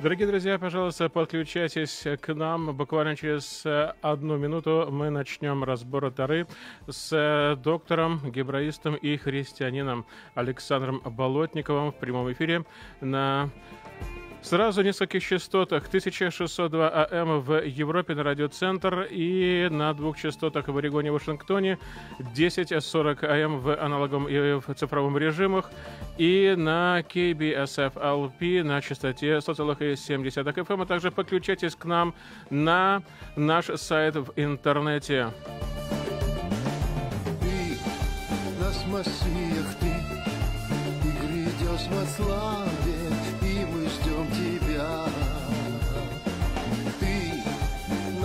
Дорогие друзья, пожалуйста, подключайтесь к нам. Буквально через э, одну минуту мы начнем разбор Тары с э, доктором, гебраистом и христианином Александром Болотниковым в прямом эфире на Сразу в нескольких частотах 1602 АМ в Европе на радиоцентр и на двух частотах в Орегоне и Вашингтоне 1040 АМ в аналоговом и в цифровом режимах и на KBSF LP на частоте 100,7 FM, а также подключайтесь к нам на наш сайт в интернете. Ты, наш Машиях, ты, ты во славе.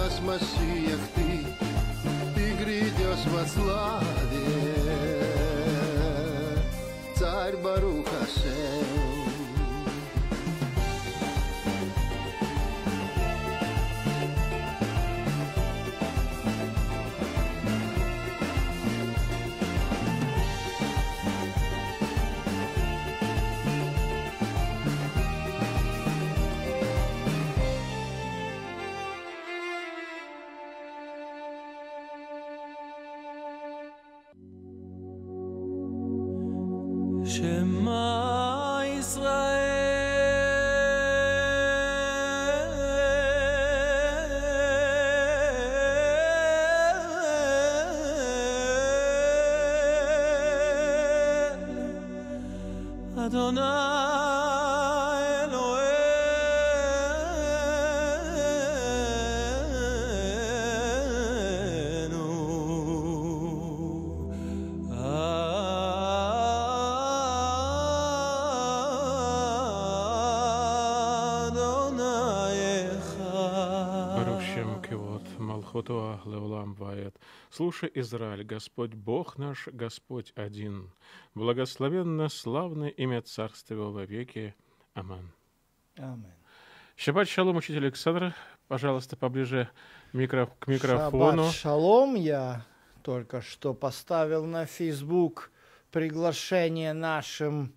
Господь Машиях ты, ты грядешь во славе, Царь Барухашем. поет. Слушай, Израиль, Господь Бог наш, Господь один. Благословенно славное имя Царства во веки. Аман. Амин. Шаббат шалом, учитель Александр. Пожалуйста, поближе микро... к микрофону. Шаббат шалом. Я только что поставил на Facebook приглашение нашим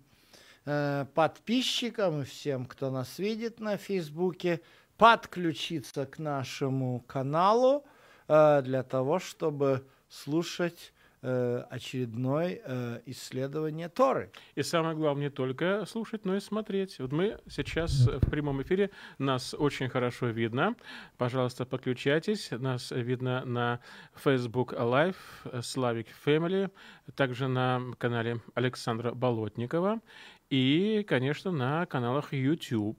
э, подписчикам и всем, кто нас видит на Фейсбуке, подключиться к нашему каналу Э, для того, чтобы слушать э, очередное э, исследование Торы. И самое главное, не только слушать, но и смотреть. Вот мы сейчас в прямом эфире, нас очень хорошо видно. Пожалуйста, подключайтесь. Нас видно на Facebook Live, Slavic Family, также на канале Александра Болотникова и, конечно, на каналах YouTube.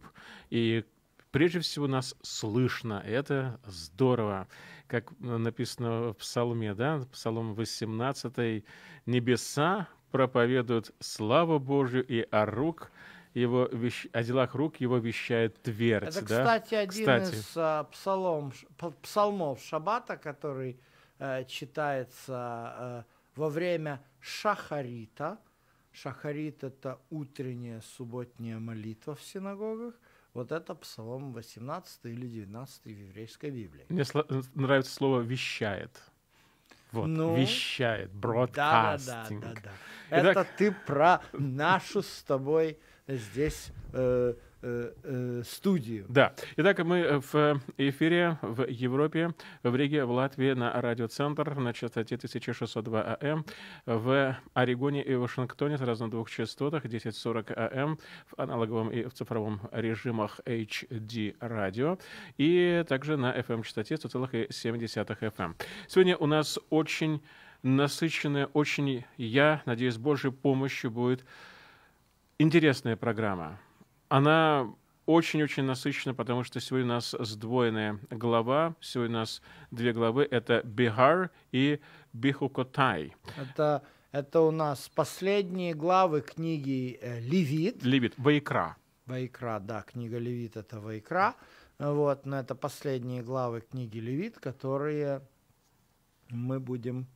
И прежде всего нас слышно, это здорово как э, написано в Псалме, да, Псалом 18, «Небеса проповедуют славу Божью, и о рук его вещ... о делах рук его вещает твердь». Это, да? кстати, один кстати. из а, псалом, псалмов Шабата, который э, читается э, во время Шахарита. Шахарит – это утренняя субботняя молитва в синагогах. Вот это Псалом 18 или 19 в еврейской Библии. Мне э, нравится слово «вещает». Вот, ну, вещает, бродкастинг. да, да, да, да. Итак... Это ты про нашу с тобой здесь э, Э, э, студию. Да. Итак, мы в эфире в Европе, в Риге, в Латвии на радиоцентр на частоте 1602 АМ, в Орегоне и Вашингтоне сразу на двух частотах 1040 АМ в аналоговом и в цифровом режимах HD радио и также на FM частоте 100,7 FM. Сегодня у нас очень насыщенная, очень, я надеюсь, с Божьей помощью будет интересная программа. Она очень-очень насыщена, потому что сегодня у нас сдвоенная глава. Сегодня у нас две главы. Это Бихар и Бихукотай. Это, это у нас последние главы книги э, Левит. Левит, Вайкра. Вайкра, да, книга Левит — это Вайкра. Вот, но это последние главы книги Левит, которые мы будем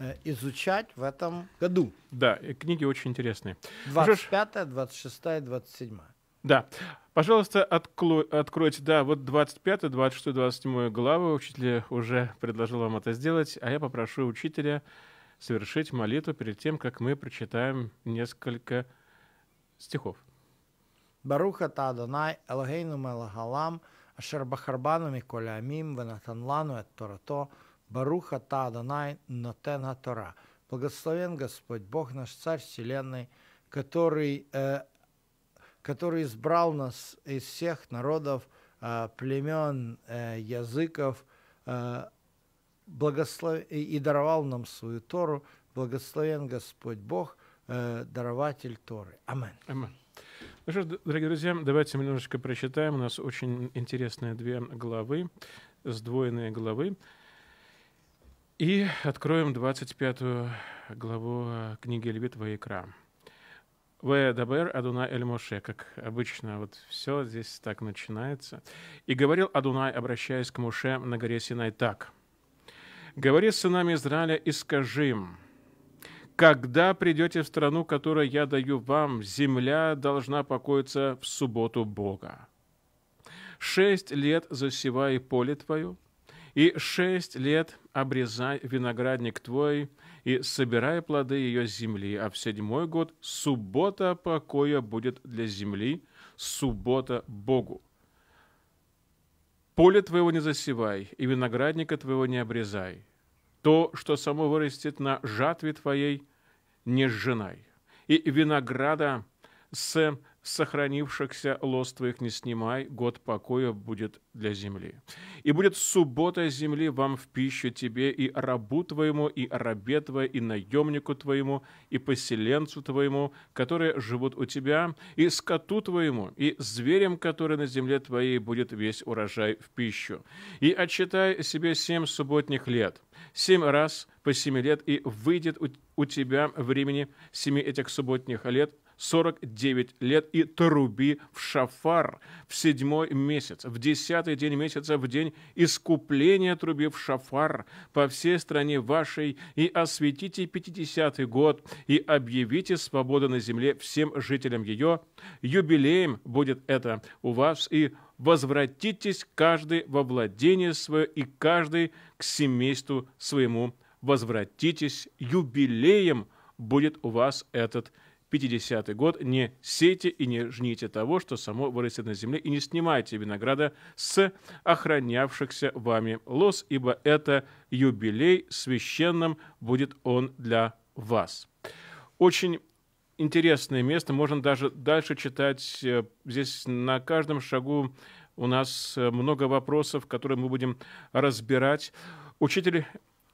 э, изучать в этом году. Да, книги очень интересные. 25, 26, 27. Да. Пожалуйста, откло... откройте, да, вот 25, 26, 27 главы учитель уже предложил вам это сделать, а я попрошу учителя совершить молитву перед тем, как мы прочитаем несколько стихов. Баруха та Адонай, Элогейну Мелагалам, Ашер Бахарбану Миколямим, Венатанлану Эт Торато, Баруха та Адонай, Нотен Тора. Благословен Господь Бог наш, Царь Вселенной, который э, который избрал нас из всех народов, э, племен, э, языков, э, благослов... и даровал нам свою Тору. Благословен Господь Бог, дарователь Торы. Амен. Амен. Ну что ж, дорогие друзья, давайте мы немножечко прочитаем. У нас очень интересные две главы, сдвоенные главы. И откроем 25 главу книги Левит Ваикра. Вэдабер Адуна Эль Моше, как обычно, вот все здесь так начинается. «И говорил Адунай, обращаясь к Моше на горе Синай, так, «Говори с сынами Израиля и скажи им, когда придете в страну, которую я даю вам, земля должна покоиться в субботу Бога. Шесть лет засевай поле твое, и шесть лет обрезай виноградник твой, и собирай плоды ее земли, а в седьмой год суббота покоя будет для земли, суббота Богу. Поле твоего не засевай, и виноградника твоего не обрезай. То, что само вырастет на жатве твоей, не сжинай. И винограда с сохранившихся лост твоих не снимай, год покоя будет для земли. И будет суббота земли вам в пищу тебе и рабу твоему, и рабе твоему и наемнику твоему, и поселенцу твоему, которые живут у тебя, и скоту твоему, и зверем, который на земле твоей будет весь урожай в пищу. И отчитай себе семь субботних лет, семь раз по семи лет, и выйдет у тебя времени семи этих субботних лет 49 лет, и труби в шафар в седьмой месяц, в десятый день месяца, в день искупления труби в шафар по всей стране вашей, и осветите пятидесятый год, и объявите свободу на земле всем жителям ее. Юбилеем будет это у вас, и возвратитесь каждый во владение свое, и каждый к семейству своему возвратитесь, юбилеем будет у вас этот 50 год, не сейте и не жните того, что само вырастет на земле, и не снимайте винограда с охранявшихся вами лос, ибо это юбилей, священным будет он для вас. Очень интересное место, можно даже дальше читать. Э, здесь на каждом шагу у нас э, много вопросов, которые мы будем разбирать. Учитель,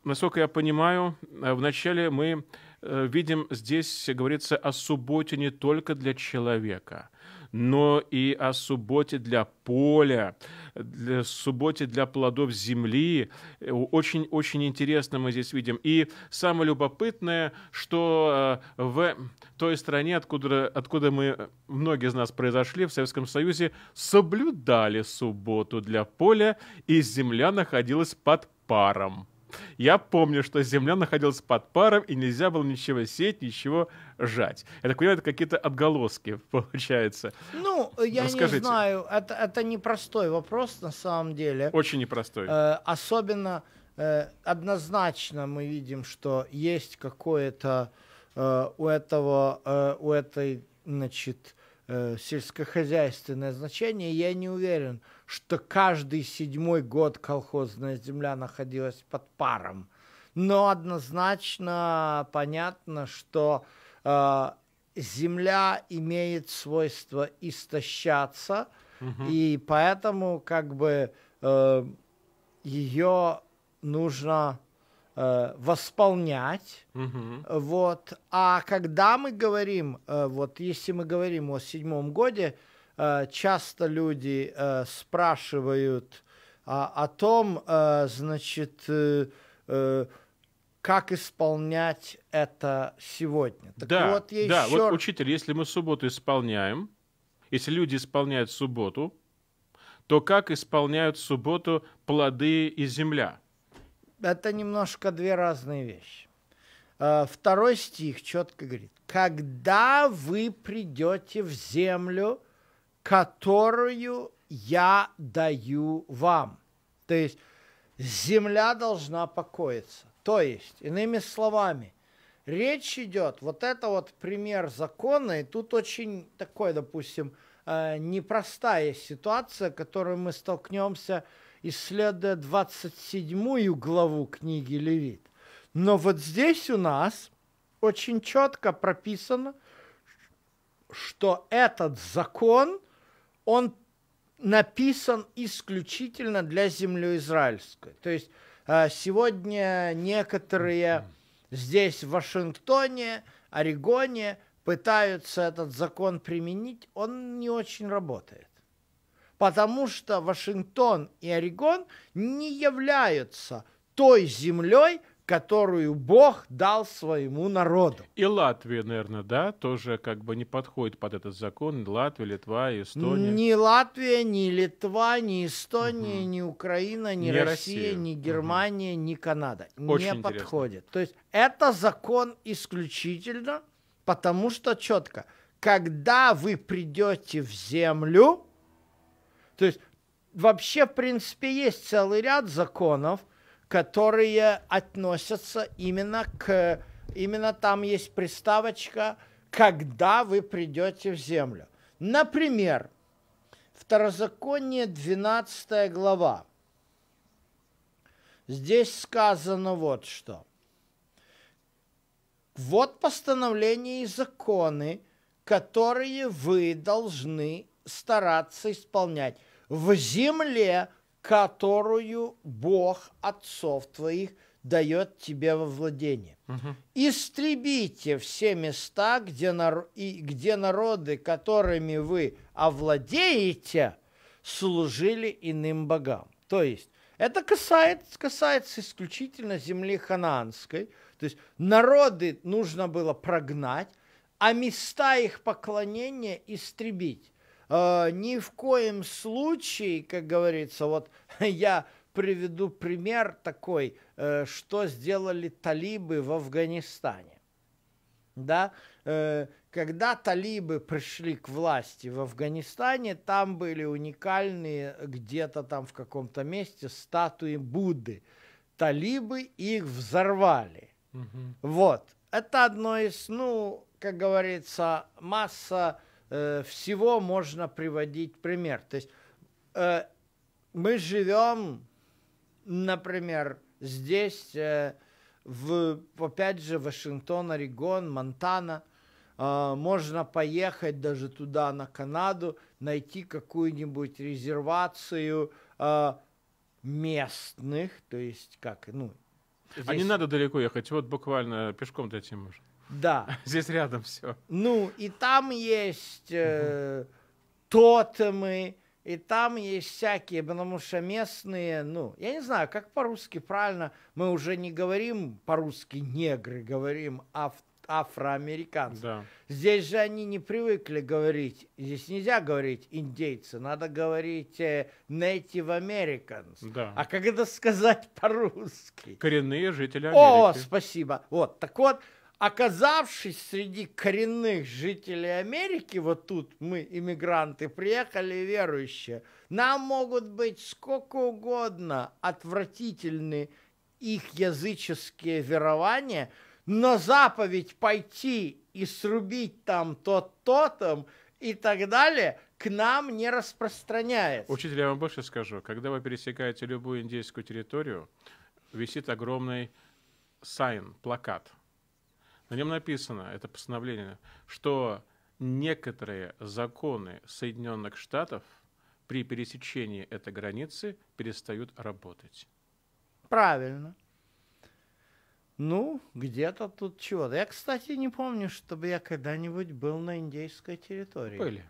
насколько я понимаю, э, вначале мы Э, видим, здесь говорится о субботе не только для человека, но и о субботе для поля, для субботе для плодов земли. Очень-очень э, интересно мы здесь видим. И самое любопытное, что э, в той стране, откуда, откуда мы, многие из нас произошли, в Советском Союзе, соблюдали субботу для поля, и земля находилась под паром. Я помню, что земля находилась под паром, и нельзя было ничего сеять, ничего жать. Я так понимаю, это какие-то отголоски, получается. Ну, я Расскажите. не знаю, это, это непростой вопрос на самом деле. Очень непростой. Э, особенно э, однозначно мы видим, что есть какое-то э, у этого, э, у этой, значит, э, сельскохозяйственное значение, я не уверен, что каждый седьмой год колхозная земля находилась под паром. Но однозначно понятно, что э, земля имеет свойство истощаться, угу. и поэтому как бы э, ее нужно э, восполнять. Угу. Вот. А когда мы говорим, э, вот если мы говорим о седьмом годе, э, Э, часто люди э, спрашивают а, о том, э, значит, как исполнять это сегодня. Так да, вот, я да. Еще... вот, учитель, если мы субботу исполняем, если люди исполняют субботу, то как исполняют субботу плоды и земля? Это немножко две разные вещи. Второй стих четко говорит, когда вы придете в землю, которую я даю вам. То есть земля должна покоиться. То есть, иными словами, речь идет, вот это вот пример закона, и тут очень такой, допустим, э, непростая ситуация, которую мы столкнемся, исследуя 27 главу книги Левит. Но вот здесь у нас очень четко прописано, что этот закон он написан исключительно для земли израильской. То есть а, сегодня некоторые здесь, в Вашингтоне, Орегоне, пытаются этот закон применить, он не очень работает. Потому что Вашингтон и Орегон не являются той землей, которую Бог дал своему народу. И Латвия, наверное, да, тоже как бы не подходит под этот закон. Латвия, Литва, Эстония. Ни Латвия, ни Литва, ни Эстония, угу. ни Украина, ни, ни Россия, Россия, ни Германия, угу. ни Канада. Очень не интересно. подходит. То есть это закон исключительно, потому что четко, когда вы придете в землю, то есть вообще, в принципе, есть целый ряд законов – которые относятся именно к... Именно там есть приставочка «когда вы придете в землю». Например, Второзаконие 12 глава. Здесь сказано вот что. Вот постановления и законы, которые вы должны стараться исполнять в земле, которую Бог отцов твоих дает тебе во владение. Угу. Истребите все места, где, нар... и где народы, которыми вы овладеете, служили иным богам. То есть это касается, касается исключительно земли ханаанской. То есть народы нужно было прогнать, а места их поклонения истребить э, ни в коем случае, как говорится, вот я приведу пример такой, э, что сделали талибы в Афганистане. Да? Э, когда талибы пришли к власти в Афганистане, там были уникальные где-то там в каком-то месте статуи Будды. Талибы их взорвали. Угу. Вот. Это одно из, ну, как говорится, масса Э, всего можно приводить пример. То есть э, мы живем, например, здесь, э, в, опять же, Вашингтон, Орегон, Монтана. Э, можно поехать даже туда, на Канаду, найти какую-нибудь резервацию э, местных, то есть как, ну... Здесь... А не надо далеко ехать, вот буквально пешком дойти можно. Да. Здесь рядом все. Ну, и там есть э, угу. тотемы, и там есть всякие, потому что местные, ну, я не знаю, как по-русски правильно, мы уже не говорим по-русски негры, говорим аф афроамериканцы. Да. Здесь же они не привыкли говорить, здесь нельзя говорить индейцы, надо говорить э, Native Americans. Да. А как это сказать по-русски? Коренные жители Америки. О, спасибо. Вот, так вот, оказавшись среди коренных жителей Америки, вот тут мы, иммигранты, приехали верующие, нам могут быть сколько угодно отвратительны их языческие верования, но заповедь пойти и срубить там то-то там и так далее к нам не распространяется. Учитель, я вам больше скажу. Когда вы пересекаете любую индейскую территорию, висит огромный сайн, плакат – на нем написано, это постановление, что некоторые законы Соединенных Штатов при пересечении этой границы перестают работать. Правильно. Ну, где-то тут чего-то. Я, кстати, не помню, чтобы я когда-нибудь был на индейской территории. Были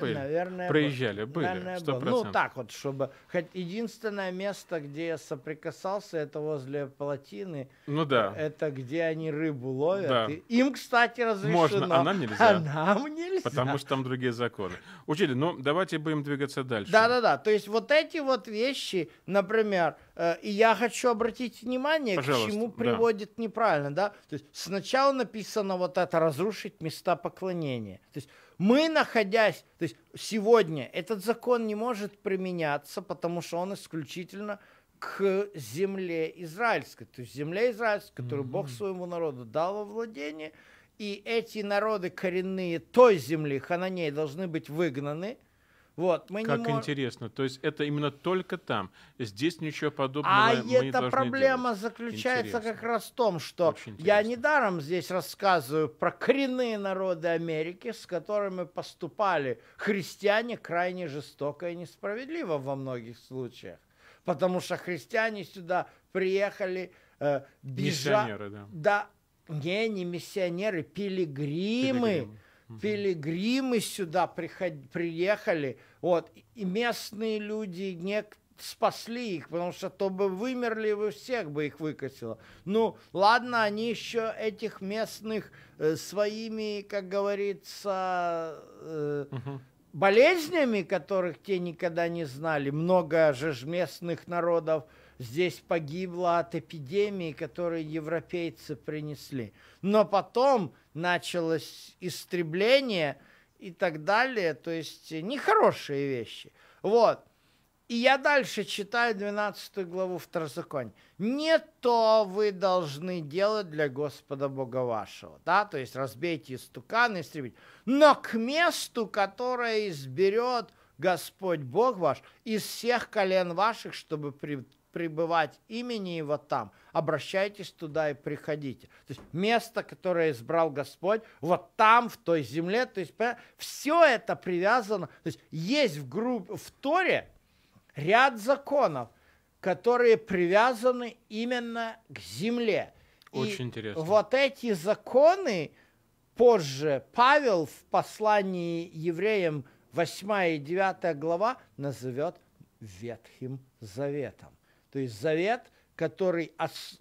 были. Наверное, Проезжали, были, Наверное, 100%. Был. Ну, так вот, чтобы... Хоть единственное место, где я соприкасался, это возле плотины. Ну да. Это где они рыбу ловят. Да. им, кстати, разрешено. Можно, а нам нельзя. А нам нельзя. Потому что там другие законы. Учитель, ну давайте будем двигаться дальше. Да-да-да, то есть вот эти вот вещи, например, Э, и я хочу обратить внимание, Пожалуйста, к чему приводит да. неправильно, да? То есть сначала написано вот это разрушить места поклонения. То есть мы, находясь, то есть сегодня этот закон не может применяться, потому что он исключительно к земле израильской, то есть земле израильской, которую mm-hmm. Бог своему народу дал во владение, и эти народы коренные той земли, хананей, должны быть выгнаны – вот, мы как не мож... интересно, то есть это именно только там. Здесь ничего подобного. А мы эта проблема делать. заключается интересно. как раз в том, что я недаром здесь рассказываю про коренные народы Америки, с которыми поступали христиане крайне жестоко и несправедливо во многих случаях. Потому что христиане сюда приехали э, бежа... Миссионеры, да. да. Не, не миссионеры, пилигримы. пилигримы Угу. Пилигримы сюда приход... приехали, вот, и местные люди не спасли их, потому что то бы вымерли, вы всех бы их выкосило. Ну, ладно, они еще этих местных э, своими, как говорится, э, угу болезнями, которых те никогда не знали, много же местных народов – здесь погибло от эпидемии, которую европейцы принесли. Но потом началось истребление и так далее, то есть э, нехорошие вещи. Вот. И я дальше читаю 12 главу Второзакония. Не то вы должны делать для Господа Бога вашего. Да? То есть разбейте истуканы, истребите. Но к месту, которое изберет Господь Бог ваш из всех колен ваших, чтобы при, пребывать имени Его там, обращайтесь туда и приходите. То есть место, которое избрал Господь, вот там, в той земле, то есть все это привязано, то есть есть в, групп, в Торе ряд законов, которые привязаны именно к земле. Очень и интересно. Вот эти законы позже Павел в послании евреям 8 и 9 глава назовет Ветхим Заветом. То есть завет, который,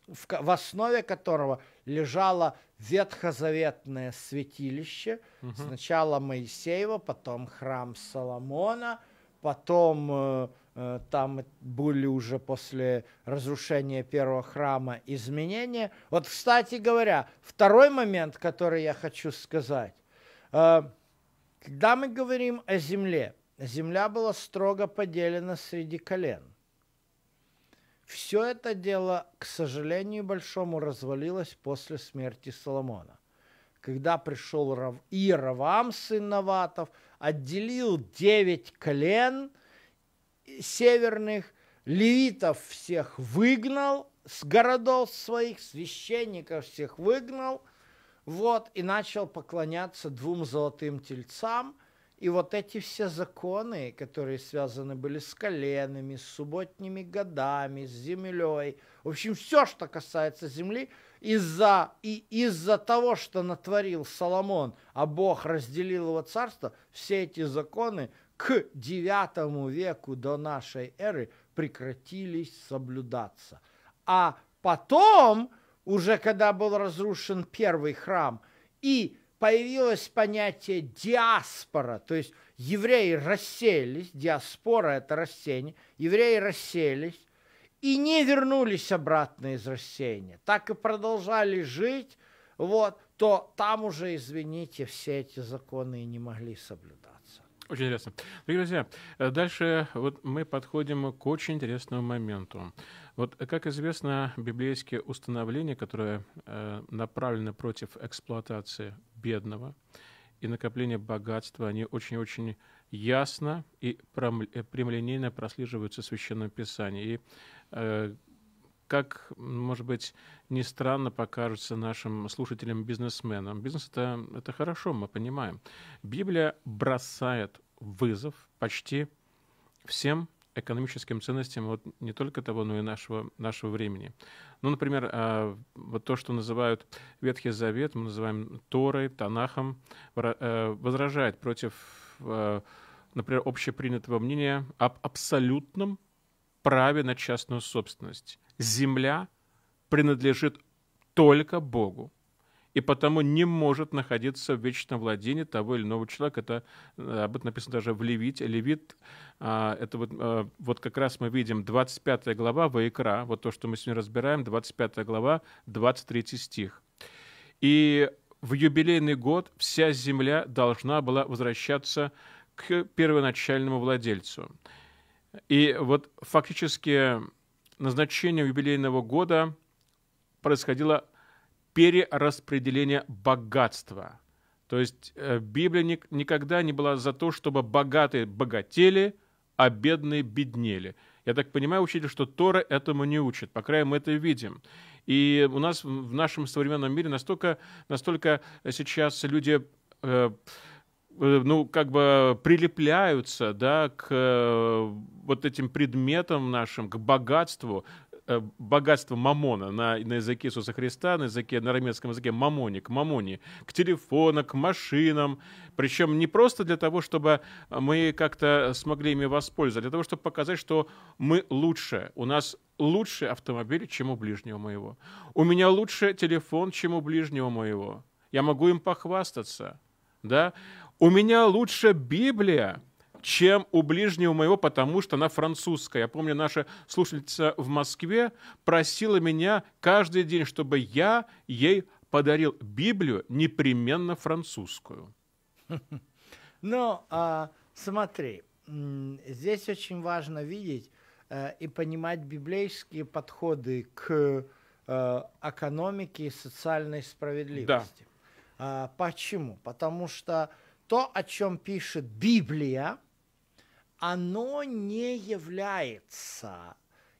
в основе которого лежало ветхозаветное святилище, угу. сначала Моисеева, потом храм Соломона, потом э, э, там были уже после разрушения первого храма изменения. Вот, кстати говоря, второй момент, который я хочу сказать. Э, когда мы говорим о земле, земля была строго поделена среди колен. Все это дело, к сожалению большому, развалилось после смерти Соломона. Когда пришел Рав... Иеровам, сын Наватов, отделил девять колен э, северных, левитов всех выгнал с городов своих, священников всех выгнал, вот, и начал поклоняться двум золотым тельцам – и вот эти все законы, которые связаны были с коленами, с субботними годами, с землей, в общем, все, что касается земли, из-за и из-за того, что натворил Соломон, а Бог разделил его царство, все эти законы к девятому веку до нашей эры прекратились соблюдаться. А потом, уже когда был разрушен первый храм и появилось понятие диаспора, то есть евреи расселись, диаспора – это рассеяние, евреи расселись и не вернулись обратно из рассеяния, так и продолжали жить, вот, то там уже, извините, все эти законы и не могли соблюдаться. Очень интересно. Дорогие друзья, э, дальше вот мы подходим к очень интересному моменту. Вот, как известно, библейские установления, которые э, направлены против эксплуатации бедного и накопления богатства, они очень-очень ясно и э, прямолинейно прослеживаются в Священном Писании. И э, как, может быть, не странно покажется нашим слушателям-бизнесменам. Бизнес это, — это хорошо, мы понимаем. Библия бросает вызов почти всем экономическим ценностям вот не только того, но и нашего, нашего времени. Ну, например, а, вот то, что называют Ветхий Завет, мы называем Торой, Танахом, э, возражает против, э, например, общепринятого мнения об абсолютном праве на частную собственность. Земля принадлежит только Богу и потому не может находиться в вечном владении того или иного человека. Это э, об этом написано даже в Левите. Левит, э, это вот, э, вот как раз мы видим 25 глава Ваикра, вот то, что мы сегодня разбираем, 25 глава, 23 стих. И в юбилейный год вся земля должна была возвращаться к первоначальному владельцу. И вот фактически назначение юбилейного года происходило перераспределение богатства. То есть э, Библия ни, никогда не была за то, чтобы богатые богатели, а бедные беднели. Я так понимаю, учитель, что Тора этому не учит, по крайней мере, мы это видим. И у нас в нашем современном мире настолько, настолько сейчас люди э, Э, ну, как бы прилепляются, да, к э, вот этим предметам нашим, к богатству, э, богатство мамона на, на языке Иисуса Христа, на языке, на арамейском языке мамоник, мамони, к телефону, к машинам. Причем не просто для того, чтобы мы как-то смогли ими воспользоваться, а для того, чтобы показать, что мы лучше, у нас лучший автомобиль, чем у ближнего моего. У меня лучше телефон, чем у ближнего моего. Я могу им похвастаться. Да? у меня лучше Библия, чем у ближнего моего, потому что она французская. Я помню, наша слушательница в Москве просила меня каждый день, чтобы я ей подарил Библию непременно французскую. Ну, а, смотри, здесь очень важно видеть э, и понимать библейские подходы к э, экономике и социальной справедливости. Да. А, почему? Потому что то, о чем пишет Библия, оно не является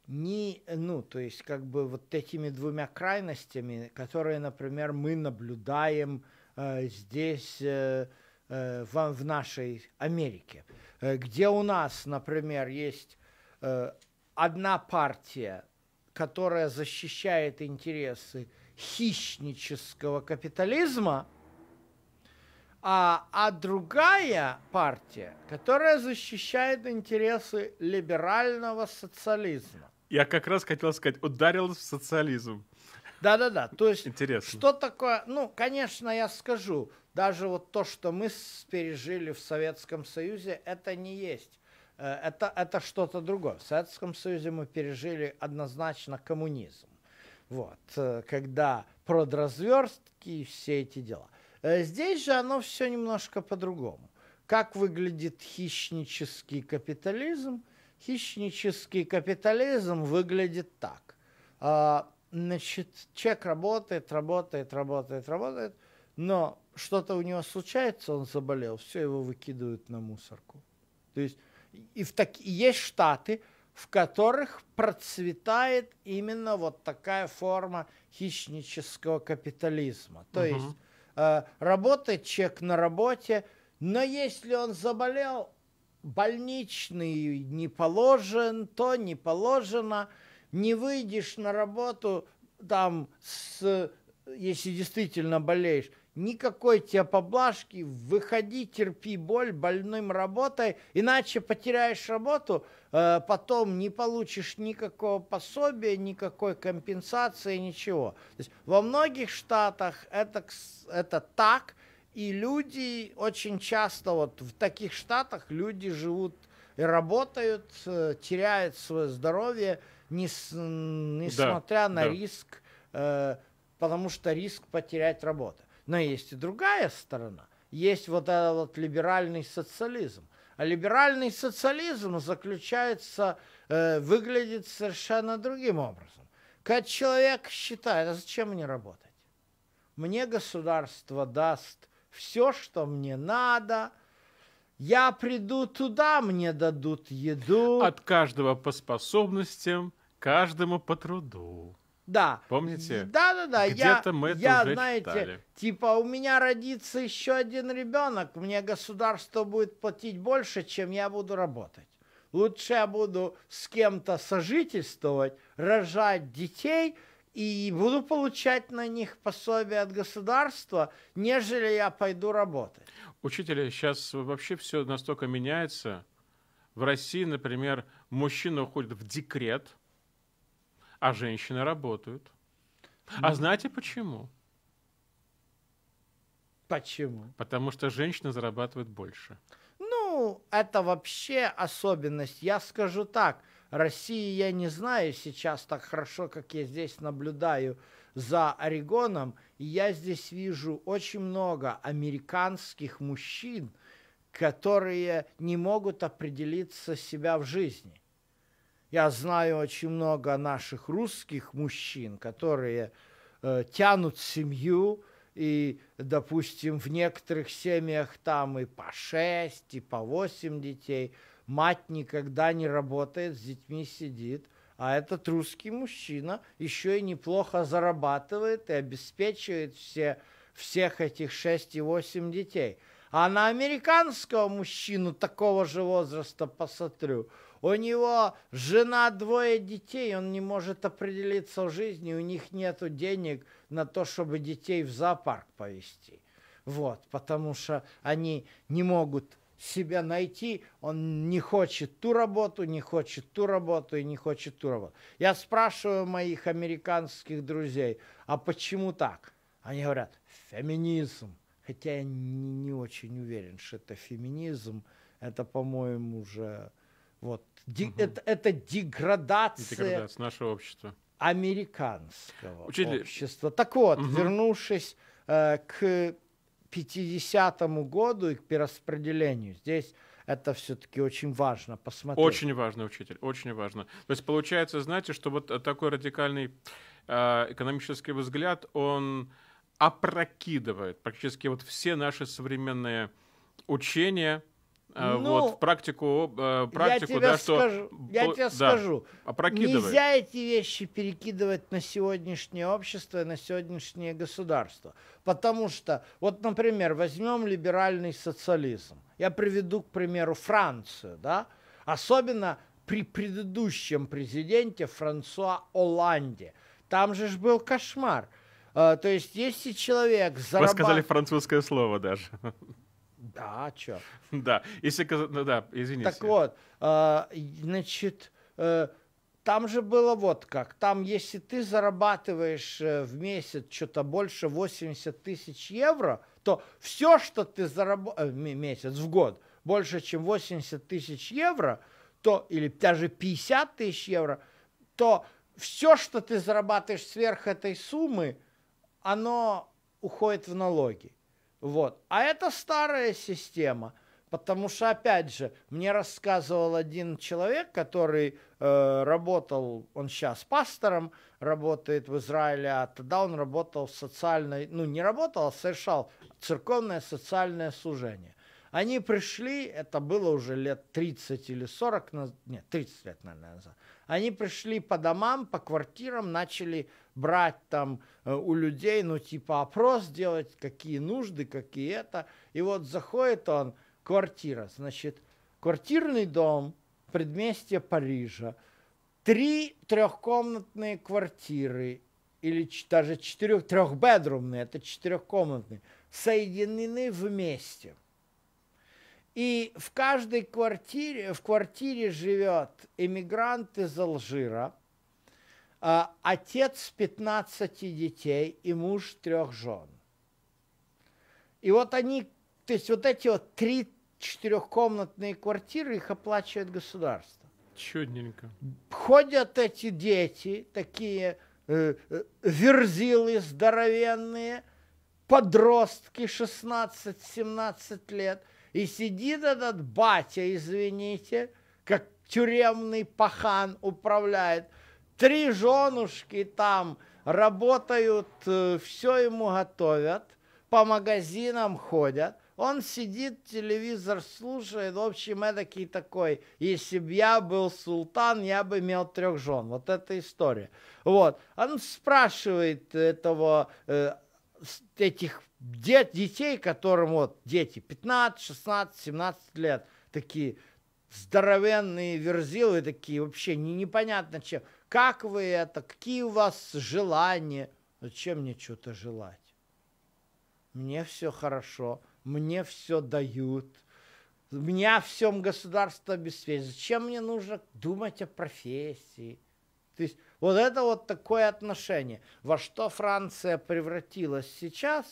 не, ну, то есть как бы вот этими двумя крайностями, которые, например, мы наблюдаем э, здесь э, э в, в нашей Америке, э, где у нас, например, есть э, одна партия, которая защищает интересы хищнического капитализма – а, а другая партия, которая защищает интересы либерального социализма. Я как раз хотел сказать, ударил в социализм. Да-да-да, то есть Интересно. что такое, ну, конечно, я скажу, даже вот то, что мы пережили в Советском Союзе, это не есть, э, это, это что-то другое. В Советском Союзе мы пережили однозначно коммунизм, вот, э, когда продразверстки и все эти дела – Э, здесь же оно все немножко по-другому. Как выглядит хищнический капитализм? Хищнический капитализм выглядит так. А, значит, человек работает, работает, работает, работает, но что-то у него случается, он заболел, все его выкидывают на мусорку. То есть и в так, есть штаты, в которых процветает именно вот такая форма хищнического капитализма. То uh-huh. есть Э, работает человек на работе, но если он заболел, больничный не положен, то не положено, не выйдешь на работу там, с, если действительно болеешь, никакой тебе поблажки, выходи, терпи боль больным работай, иначе потеряешь работу – Э, потом не получишь никакого пособия, никакой компенсации, ничего. То есть во многих штатах это, это так, и люди очень часто, вот в таких штатах люди живут и работают, э, теряют свое здоровье, несмотря да, на да. риск, э, потому что риск потерять работу. Но есть и другая сторона. Есть вот этот вот либеральный социализм а либеральный социализм заключается, э, выглядит совершенно другим образом. Когда человек считает, а зачем мне работать? Мне государство даст все, что мне надо – я приду туда, мне дадут еду. От каждого по способностям, каждому по труду. Да. Помните? Да, да, да. Где-то мы это я, уже знаете, читали. Типа, у меня родится еще один ребенок, мне государство будет платить больше, чем я буду работать. Лучше я буду с кем-то сожительствовать, рожать детей и буду получать на них пособие от государства, нежели я пойду работать. Учителя, сейчас вообще все настолько меняется. В России, например, мужчина уходит в декрет – а женщины работают. а ну. знаете почему? Почему? Потому что женщины зарабатывают больше. Ну, это вообще особенность. Я скажу так, России я не знаю сейчас так хорошо, как я здесь наблюдаю за Орегоном. И я здесь вижу очень много американских мужчин, которые не могут определиться себя в жизни. Я знаю очень много наших русских мужчин, которые э, тянут семью, и, допустим, в некоторых семьях там и по шесть, и по восемь детей. Мать никогда не работает, с детьми сидит. А этот русский мужчина еще и неплохо зарабатывает и обеспечивает все, всех этих шесть и восемь детей. А на американского мужчину такого же возраста посмотрю – у него жена, двое детей, он не может определиться в жизни, у них нет денег на то, чтобы детей в зоопарк повезти. Вот, потому что они не могут себя найти, он не хочет ту работу, не хочет ту работу и не хочет ту работу. Я спрашиваю моих американских друзей, а почему так? Они говорят, феминизм. Хотя я не, не очень уверен, что это феминизм. Это, по-моему, уже вот. Де- угу. это, это деградация, деградация нашего общества. американского Учитель... общества. Так вот, угу. вернувшись э, к 50-му году и к перераспределению, здесь это все-таки очень важно посмотреть. Очень важно, учитель, очень важно. То есть получается, знаете, что вот такой радикальный э, экономический взгляд, он опрокидывает практически вот все наши современные учения, Э, ну, вот, практику, э, практику, я да, что... Скажу, я тебе да, скажу, нельзя эти вещи перекидывать на сегодняшнее общество, на сегодняшнее государство. Потому что, вот, например, возьмем либеральный социализм. Я приведу, к примеру, Францию, да? Особенно при предыдущем президенте Франсуа Оланде. Там же ж был кошмар. Э, то есть, если человек зарабатывает... Вы сказали французское слово даже. Да, а чё? Да, если... ну Да, извините. Так вот, а, значит, э, там же было вот как. Там, если ты зарабатываешь э, в месяц что-то больше 80 тысяч евро, то все, что ты заработал э, месяц, в год, больше, чем 80 тысяч евро, то, или даже 50 тысяч евро, то все, что ты зарабатываешь сверх этой суммы, оно уходит в налоги. Вот. А это старая система, потому что, опять же, мне рассказывал один человек, который э, работал, он сейчас пастором, работает в Израиле, а тогда он работал в социальной, ну не работал, а совершал церковное социальное служение. Они пришли, это было уже лет 30 или 40, нет, 30 лет, наверное, назад. Они пришли по домам, по квартирам, начали брать там э, у людей, ну, типа опрос делать, какие нужды, какие это. И вот заходит он, квартира, значит, квартирный дом, предместье Парижа, три трехкомнатные квартиры, или даже четырех, трехбедрумные, это четырехкомнатные, соединены вместе – и в каждой квартире, в квартире живет эмигрант из Алжира, а, отец 15 детей и муж трех жен. И вот они, то есть вот эти вот три четырехкомнатные квартиры, их оплачивает государство. Чудненько. Ходят эти дети, такие э, э, верзилы здоровенные, подростки 16-17 лет – и сидит этот батя, извините, как тюремный пахан управляет. Три женушки там работают, э, все ему готовят, по магазинам ходят. Он сидит, телевизор слушает, в общем, эдакий такой, если бы я был султан, я бы имел трех жен. Вот эта история. Вот. Он спрашивает этого э, этих дет, детей, которым вот дети 15, 16, 17 лет, такие здоровенные верзилы, такие вообще не, непонятно чем. Как вы это, какие у вас желания? Зачем ну, мне что-то желать? Мне все хорошо, мне все дают, меня всем государство обеспечивает. Зачем мне нужно думать о профессии? То есть вот это вот такое отношение. Во что Франция превратилась сейчас,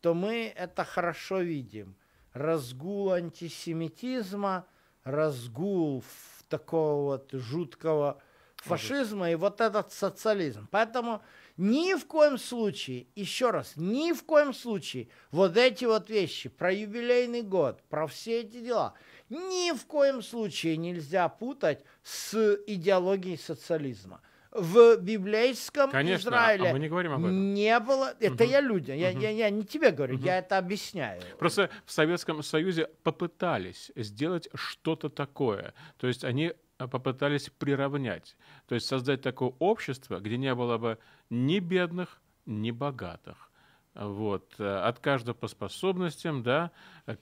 то мы это хорошо видим. Разгул антисемитизма, разгул такого вот жуткого фашизма и вот этот социализм. Поэтому ни в коем случае, еще раз, ни в коем случае вот эти вот вещи про юбилейный год, про все эти дела – ни в коем случае нельзя путать с идеологией социализма в библейском Конечно, а Израиле а мы не, говорим об этом. не было. Это угу. я людям, я, угу. я, я не тебе говорю, угу. я это объясняю. Просто в Советском Союзе попытались сделать что-то такое. То есть они э, попытались приравнять, то есть создать такое общество, где не было бы ни бедных, ни богатых. Вот. Э, от каждого по способностям, да,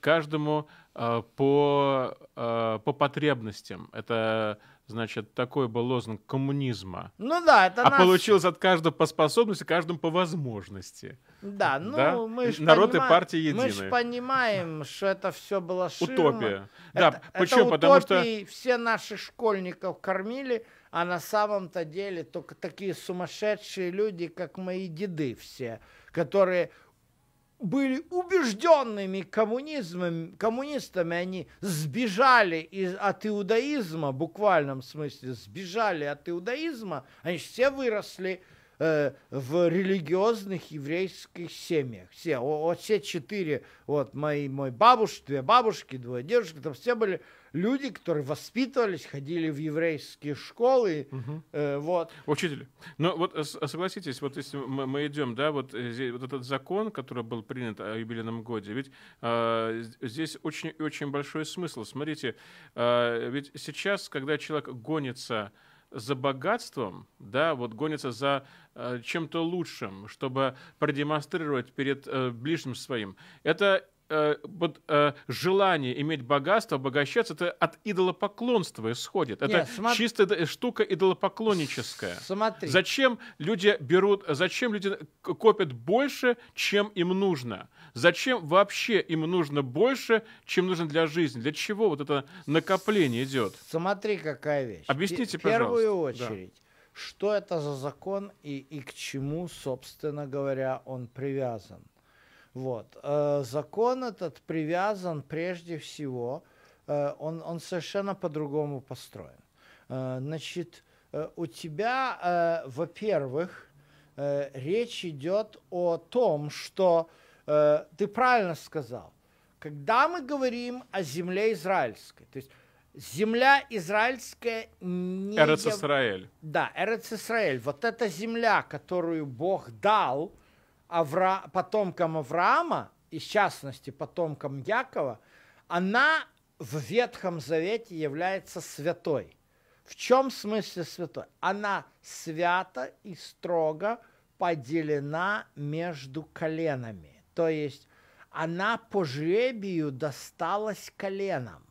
каждому э, по, э, по потребностям. Это, значит, такой был лозунг коммунизма. Ну да, это А нас... получилось от каждого по способности, каждому по возможности. Да, ну да? мы же Народ поним... и партия едины. Мы же понимаем, что это все было ширма. Утопия. да, это, почему? Это Потому что... все наши школьников кормили, а на самом-то деле только такие сумасшедшие люди, как мои деды все – которые были убежденными коммунизмом коммунистами, они сбежали из, от иудаизма, в буквальном смысле, сбежали от иудаизма, они все выросли э, в религиозных еврейских семьях. Все, о, о, все четыре, вот мои, мои бабушки две бабушки, двое дедушек, там все были люди, которые воспитывались, ходили в еврейские школы, угу. э, вот. Учитель, Но ну вот э, э, согласитесь, вот если мы, мы идем, да, вот, э, здесь, вот этот закон, который был принят о юбилейном годе, ведь э, здесь очень-очень большой смысл. Смотрите, э, ведь сейчас, когда человек гонится за богатством, да, вот гонится за э, чем-то лучшим, чтобы продемонстрировать перед э, ближним своим. Это Э, вот, э, желание иметь богатство, обогащаться, это от идолопоклонства исходит. Это Нет, смо... чистая штука идолопоклонническая. Смотри. Зачем люди берут, зачем люди копят больше, чем им нужно? Зачем вообще им нужно больше, чем нужно для жизни? Для чего вот это накопление идет? Смотри, какая вещь. Объясните, пожалуйста. В первую очередь. Да что это за закон и, и к чему, собственно говоря, он привязан. Вот. Э, закон этот привязан прежде всего, э, он, он совершенно по-другому построен. Э, значит, у тебя, во-первых, речь идет о том, что ты правильно сказал, когда мы говорим о земле израильской, то есть земля израильская не... Эрец Исраэль. Да, Эрец Исраэль. Вот эта земля, которую Бог дал – Авра... потомкам Авраама, и в частности потомкам Якова, она в Ветхом Завете является святой. В чем смысле святой? Она свята и строго поделена между коленами. То есть она по жребию досталась коленам.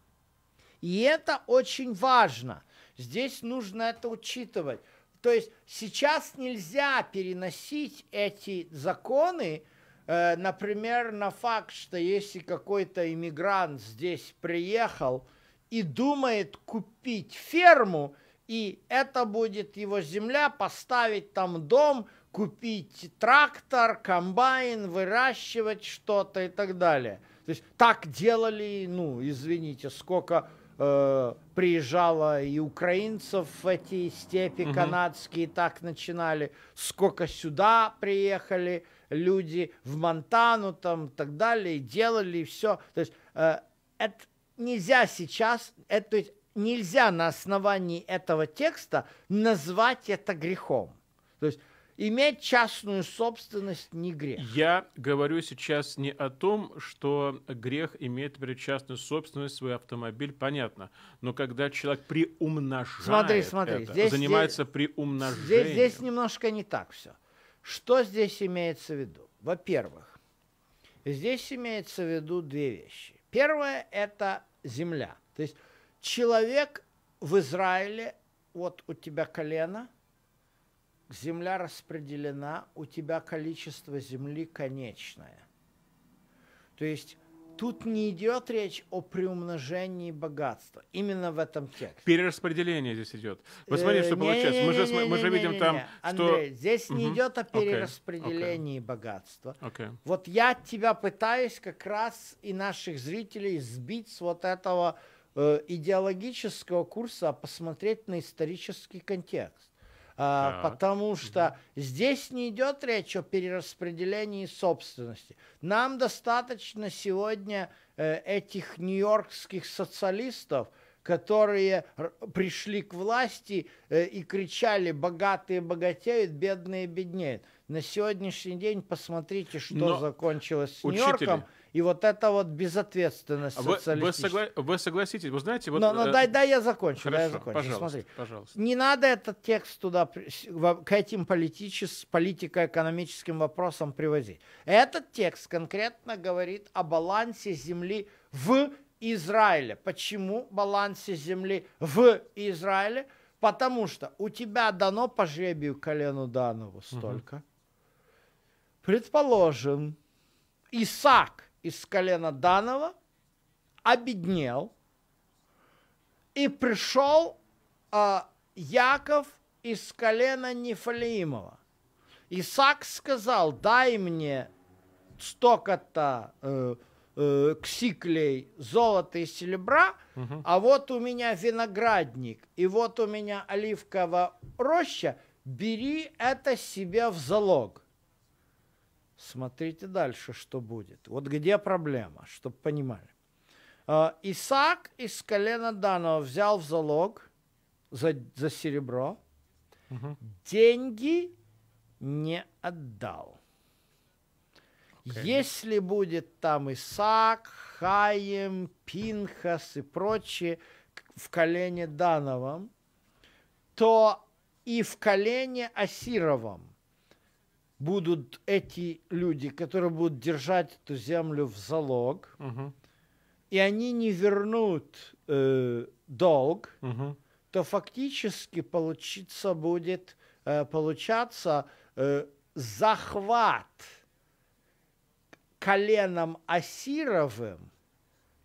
И это очень важно. Здесь нужно это учитывать. То есть сейчас нельзя переносить эти законы, э, например, на факт, что если какой-то иммигрант здесь приехал и думает купить ферму, и это будет его земля, поставить там дом, купить трактор, комбайн, выращивать что-то и так далее. То есть так делали, ну, извините, сколько э, приезжало и украинцев в эти степи угу. канадские, так начинали, сколько сюда приехали люди, в Монтану там и так далее, и делали и все. То есть э, это нельзя сейчас, это, то есть нельзя на основании этого текста назвать это грехом. То есть Иметь частную собственность не грех. Я говорю сейчас не о том, что грех имеет например, частную собственность, свой автомобиль, понятно. Но когда человек приумножает смотри, смотри, это, здесь, занимается приумножением. Здесь, здесь немножко не так все. Что здесь имеется в виду? Во-первых, здесь имеется в виду две вещи. Первое – это земля. То есть человек в Израиле, вот у тебя колено – земля распределена, у тебя количество земли конечное. То есть Тут не идет речь о приумножении богатства. Именно в этом тексте. Перераспределение здесь идет. Посмотри, что э, получается. Мы же, мы же видим там, Андрей, что... здесь не идет о перераспределении богатства. Вот я тебя пытаюсь как раз и наших зрителей сбить с вот этого э, идеологического курса, а посмотреть на исторический контекст. А, потому что здесь не идет речь о перераспределении собственности. Нам достаточно сегодня э, этих нью-йоркских социалистов, которые пришли к власти э, и кричали «богатые богатеют, бедные беднеют». На сегодняшний день посмотрите, что Но закончилось с Нью-Йорком и вот это вот безответственность вы, вы, согла... вы согласитесь, вы знаете... Вот, но, но, э... дай, дай я закончу, Хорошо, дай я закончу. Пожалуйста, Смотри. пожалуйста. Не надо этот текст туда, к этим политичес... политико-экономическим вопросам привозить. Этот текст конкретно говорит о балансе земли в Израиле. Почему балансе земли в Израиле? Потому что у тебя дано по жребию колену Данову столько. Угу. Предположим, Исаак из колена Данова обеднел, и пришел э, Яков из колена Нефалиимова. Исаак сказал, дай мне столько-то э, э, ксиклей золота и серебра, угу. а вот у меня виноградник, и вот у меня оливковая роща, бери это себе в залог. Смотрите дальше, что будет. Вот где проблема, чтобы понимали. А, Исаак из колена Данова взял в залог за, за серебро, угу. деньги не отдал. Okay. Если будет там Исаак, Хаим, Пинхас и прочие в колене Дановом, то и в колене Асировом будут эти люди, которые будут держать эту землю в залог, угу. и они не вернут э, долг, угу. то фактически получится будет э, получаться э, захват коленом Асировым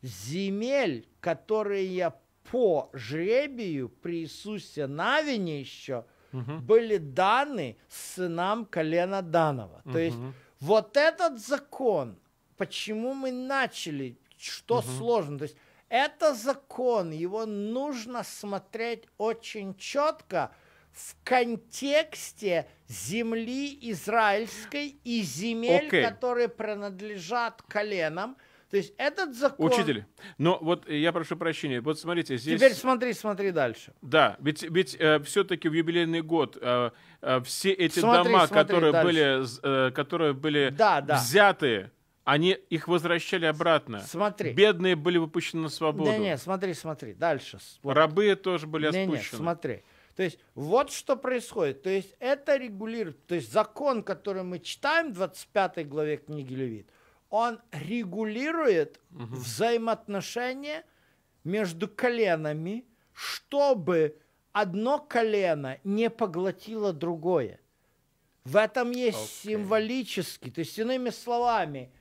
земель, которые по жребию при Иисусе Навине еще – угу. были даны сынам колена Данова. Угу. То есть вот этот закон, почему мы начали, что угу. сложно, то есть это закон, его нужно смотреть очень четко в контексте земли израильской и земель, okay. которые принадлежат коленам – то есть этот закон... Учитель, но вот я прошу прощения, вот смотрите, здесь... Теперь смотри, смотри дальше. Да, ведь, ведь э, все-таки в юбилейный год э, э, все эти смотри, дома, смотри которые, были, э, которые были да, да. взяты, они их возвращали обратно. Смотри. Бедные были выпущены на свободу. Не-не, смотри, смотри, дальше. Вот. Рабы тоже были не, отпущены. Не, смотри. То есть вот что происходит. То есть это регулирует. То есть закон, который мы читаем в 25 главе книги Левит, он регулирует угу. взаимоотношения между коленами, чтобы одно колено не поглотило другое. В этом есть okay. символический, то есть иными словами,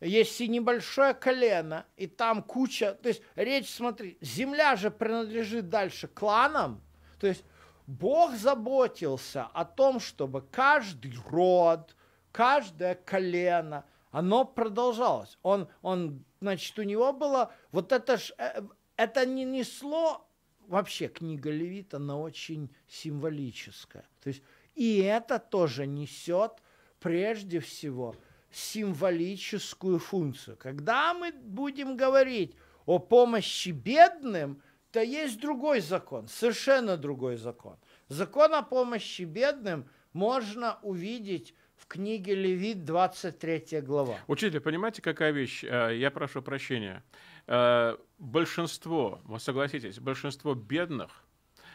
если небольшое колено, и там куча, то есть речь, смотри, земля же принадлежит дальше кланам, то есть Бог заботился о том, чтобы каждый род, каждое колено – оно продолжалось. Он, он, значит, у него было, вот это ж, э, это не несло вообще книга Левита, она очень символическая. То есть и это тоже несет прежде всего символическую функцию. Когда мы будем говорить о помощи бедным, то есть другой закон, совершенно другой закон. Закон о помощи бедным можно увидеть в книге Левит, 23 глава. Учитель, понимаете, какая вещь? Э, я прошу прощения. Э, большинство, вы согласитесь, большинство бедных,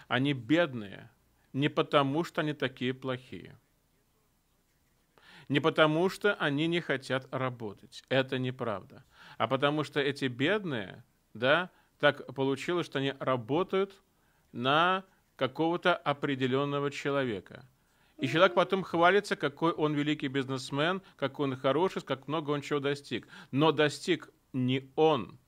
они бедные не потому, что они такие плохие. Не потому, что они не хотят работать. Это неправда. А потому что эти бедные, да, так получилось, что они работают на какого-то определенного человека – и человек потом хвалится, какой он великий бизнесмен, какой он хороший, как много он чего достиг. Но достиг не он,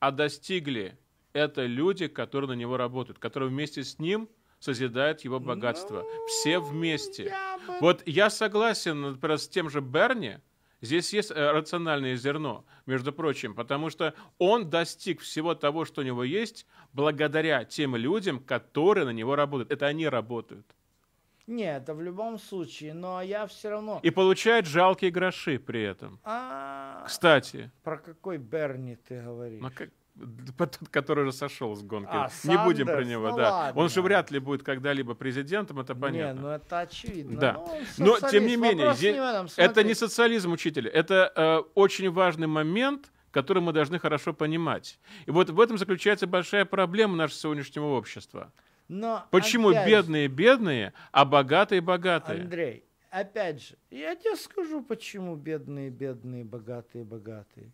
а достигли это люди, которые на него работают, которые вместе с ним созидают его богатство. Ну, Все вместе. Вот я согласен, например, с тем же Берни, здесь есть э, рациональное зерно, между прочим, потому что он достиг всего того, что у него есть, благодаря тем людям, которые на него работают. Это они работают. Нет, это в любом случае, но я все равно... И получает жалкие гроши при этом. А... Кстати. Про какой Берни ты говоришь? Ну, как... Который же сошел с гонки. А, Сандерс? Не будем про него, ну, да. Ладно. Он же вряд ли будет когда-либо президентом, это понятно. Не, ну это очевидно. Да. Ну, Но тем не менее, здесь... не этом, это не социализм, учитель. Это э, очень важный момент, который мы должны хорошо понимать. И вот в этом заключается большая проблема нашего сегодняшнего общества. Но, Почему опять, бедные бедные, а богатые богатые? Андрей, опять же, я тебе скажу, почему бедные бедные, богатые богатые.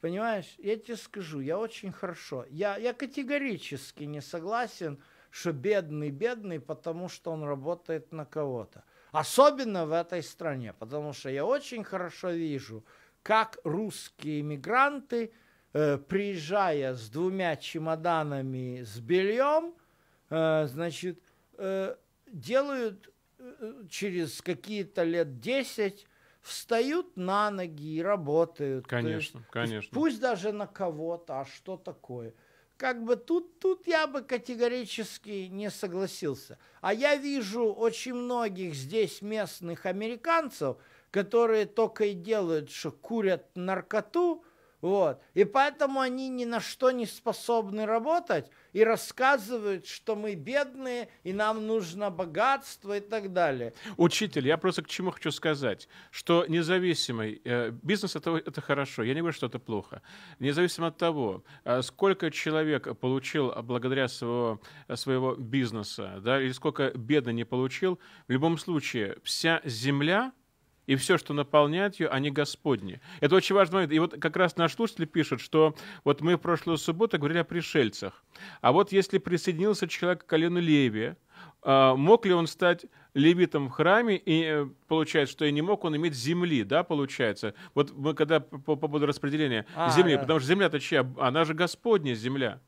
Понимаешь, я тебе скажу, я очень хорошо. Я, я категорически не согласен, что бедный бедный, потому что он работает на кого-то. Особенно в этой стране, потому что я очень хорошо вижу, как русские иммигранты, э, приезжая с двумя чемоданами с бельем – Э, значит, э, делают э, через какие-то лет 10 встают на ноги и работают. Конечно, есть, конечно. Пусть даже на кого-то, а что такое? Как бы тут, тут я бы категорически не согласился. А я вижу очень многих здесь местных американцев, которые только и делают, что курят наркоту, вот. И поэтому они ни на что не способны работать и рассказывают, что мы бедные, и нам нужно богатство и так далее. Учитель, я просто к чему хочу сказать, что независимый э, бизнес это, это хорошо, я не говорю, что это плохо. Независимо от того, э, сколько человек получил благодаря своего, своего бизнеса, да, или сколько бедно не получил, в любом случае вся земля – и все, что наполняет ее, они Господни. Это очень важный момент. И вот как раз наш слушатель пишет, что вот мы в прошлую субботу говорили о пришельцах. А вот если присоединился человек к колену леви, а, мог ли он стать левитом в храме, и э, получается, что и не мог он иметь земли, да, получается. Вот мы когда по поводу распределения а, земли, да. потому что земля-то чья? Она же Господня земля.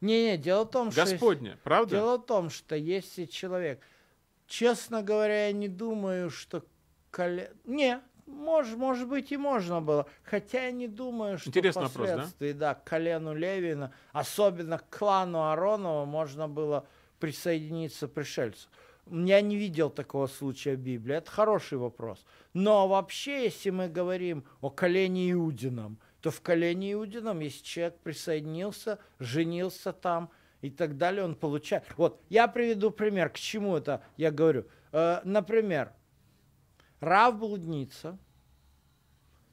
Не-не, дело в том, Господня, что... Господня, правда? Дело в том, что если человек... Честно говоря, я не думаю, что колен... Не, может, может быть и можно было. Хотя я не думаю, что Интересный последствий, вопрос, да? да, к колену Левина, особенно к клану Аронова, можно было присоединиться пришельцу. Я не видел такого случая в Библии. Это хороший вопрос. Но вообще, если мы говорим о колене Иудином, то в колене Иудином, если человек присоединился, женился там и так далее, он получает... Вот, я приведу пример, к чему это я говорю. Э, например, Рав Блудница,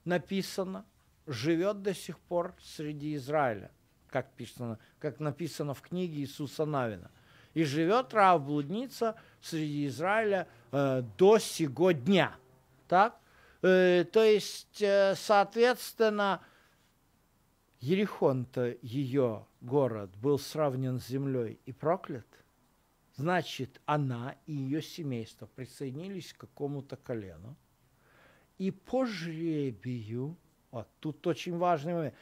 написано, живет до сих пор среди Израиля, как, писано, как написано в книге Иисуса Навина. И живет Рав Блудница среди Израиля э, до сего дня. Так? Э, то есть, э, соответственно, Ерихон-то ее город был сравнен с землей и проклят – Значит, она и ее семейство присоединились к какому-то колену. И по жребию, вот тут очень важный момент,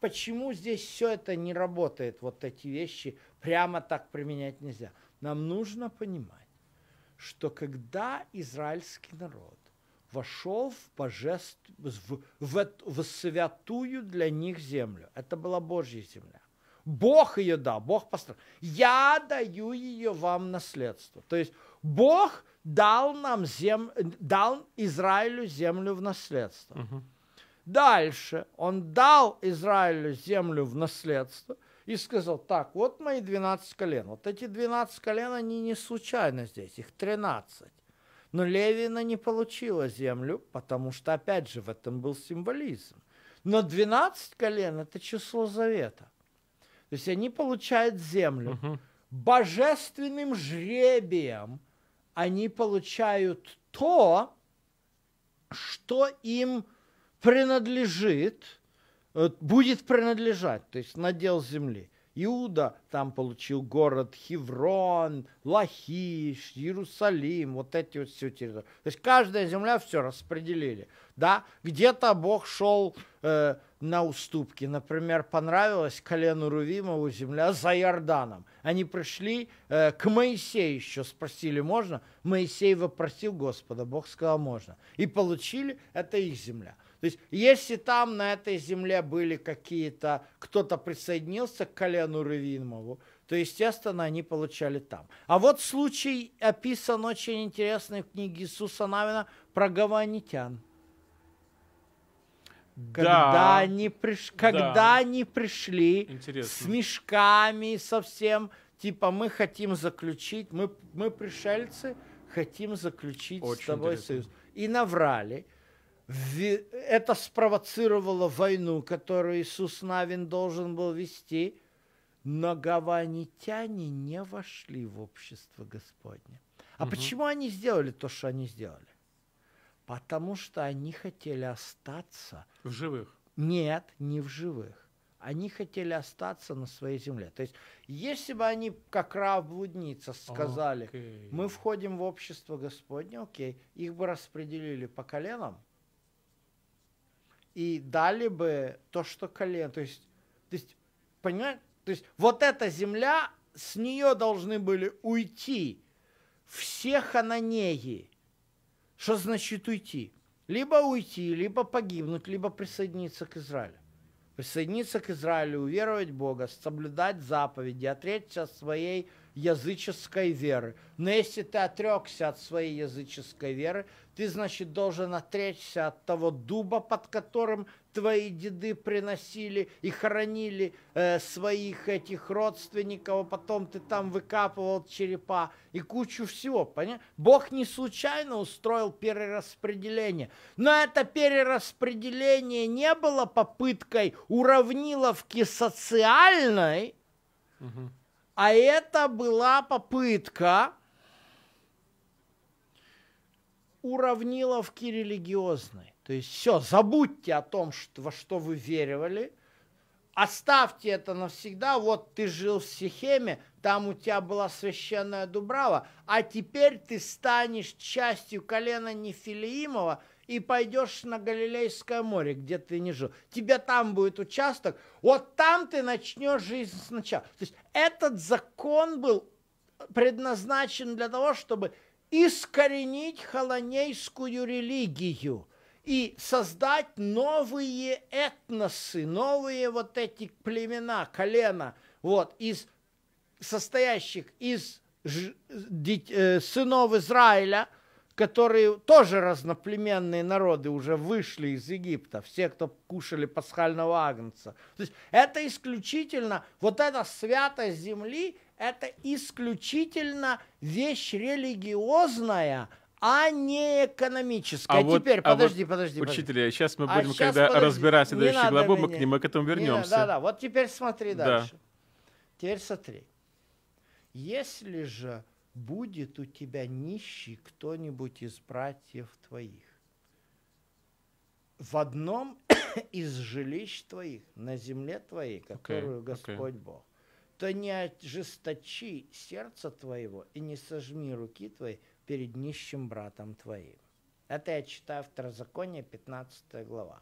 почему здесь все это не работает, вот эти вещи прямо так применять нельзя. Нам нужно понимать, что когда израильский народ вошел в, божеств... в, в, в святую для них землю, это была Божья земля, Бог ее дал, Бог построил. Я даю ее вам наследство. То есть Бог дал нам зем... дал Израилю землю в наследство. Угу. Дальше он дал Израилю землю в наследство и сказал, так, вот мои 12 колен. Вот эти 12 колен, они не случайно здесь, их 13. Но Левина не получила землю, потому что, опять же, в этом был символизм. Но 12 колен – это число завета. То есть они получают землю. Угу. Божественным жребием они получают то, что им принадлежит, э, будет принадлежать, то есть надел земли. Иуда там получил город Хеврон, Лахиш, Иерусалим, вот эти вот все территории. То есть каждая земля все распределили. Да? Где-то Бог шел э, на уступки. Например, понравилась колену Рувимову земля за Иорданом. Они пришли э, к Моисею еще, спросили, можно? Моисей вопросил Господа, Бог сказал, можно. И получили, это их земля. То есть, если там на этой земле были какие-то, кто-то присоединился к колену Рувимову, то, естественно, они получали там. А вот случай описан очень интересный в книге Иисуса Навина про гаванитян. Когда, да. они, приш... Когда да. они пришли Интересно. с мешками совсем, типа мы хотим заключить, мы, мы пришельцы, хотим заключить Очень с тобой интересно. союз. И наврали. Это спровоцировало войну, которую Иисус Навин должен был вести. Но гаванитяне не вошли в общество Господне. А угу. почему они сделали то, что они сделали? потому что они хотели остаться. В живых? Нет, не в живых. Они хотели остаться на своей земле. То есть, если бы они, как раб блудница, сказали, okay. мы входим в общество Господне, окей, их бы распределили по коленам и дали бы то, что колено. То есть, то есть понимаете, то есть вот эта земля, с нее должны были уйти все хананеи, что значит уйти? Либо уйти, либо погибнуть, либо присоединиться к Израилю. Присоединиться к Израилю, уверовать в Бога, соблюдать заповеди, отречься от своей языческой веры. Но если ты отрекся от своей языческой веры, ты, значит, должен отречься от того дуба, под которым твои деды приносили и хоронили э, своих этих родственников, а потом ты там выкапывал черепа и кучу всего, понятно? Бог не случайно устроил перераспределение, но это перераспределение не было попыткой уравниловки социальной, угу. а это была попытка уравниловки религиозной. То есть все, забудьте о том, что, во что вы верили, оставьте это навсегда, вот ты жил в Сихеме, там у тебя была священная Дубрава, а теперь ты станешь частью колена Нефилиимова и пойдешь на Галилейское море, где ты не жил. Тебе там будет участок, вот там ты начнешь жизнь сначала. То есть этот закон был предназначен для того, чтобы искоренить холонейскую религию – и создать новые этносы, новые вот эти племена, колена, вот, из состоящих из э, сынов Израиля, которые тоже разноплеменные народы уже вышли из Египта, все, кто кушали пасхального агнца. То есть это исключительно, вот эта святость земли, это исключительно вещь религиозная, а не экономическая. А, а вот, теперь, а подожди, вот, подожди, подожди. Учителя, сейчас мы а будем, а сейчас, когда подожди, разбирать следующую главу, мы к нему к этому вернемся. Да, да, вот теперь смотри да. дальше. Теперь смотри. Если же будет у тебя нищий кто-нибудь из братьев твоих, в одном из жилищ твоих, на земле твоей, которую okay, Господь okay. Бог, то не ожесточи сердце твоего и не сожми руки твои, перед нищим братом твоим. Это я читаю второзаконие, 15 глава.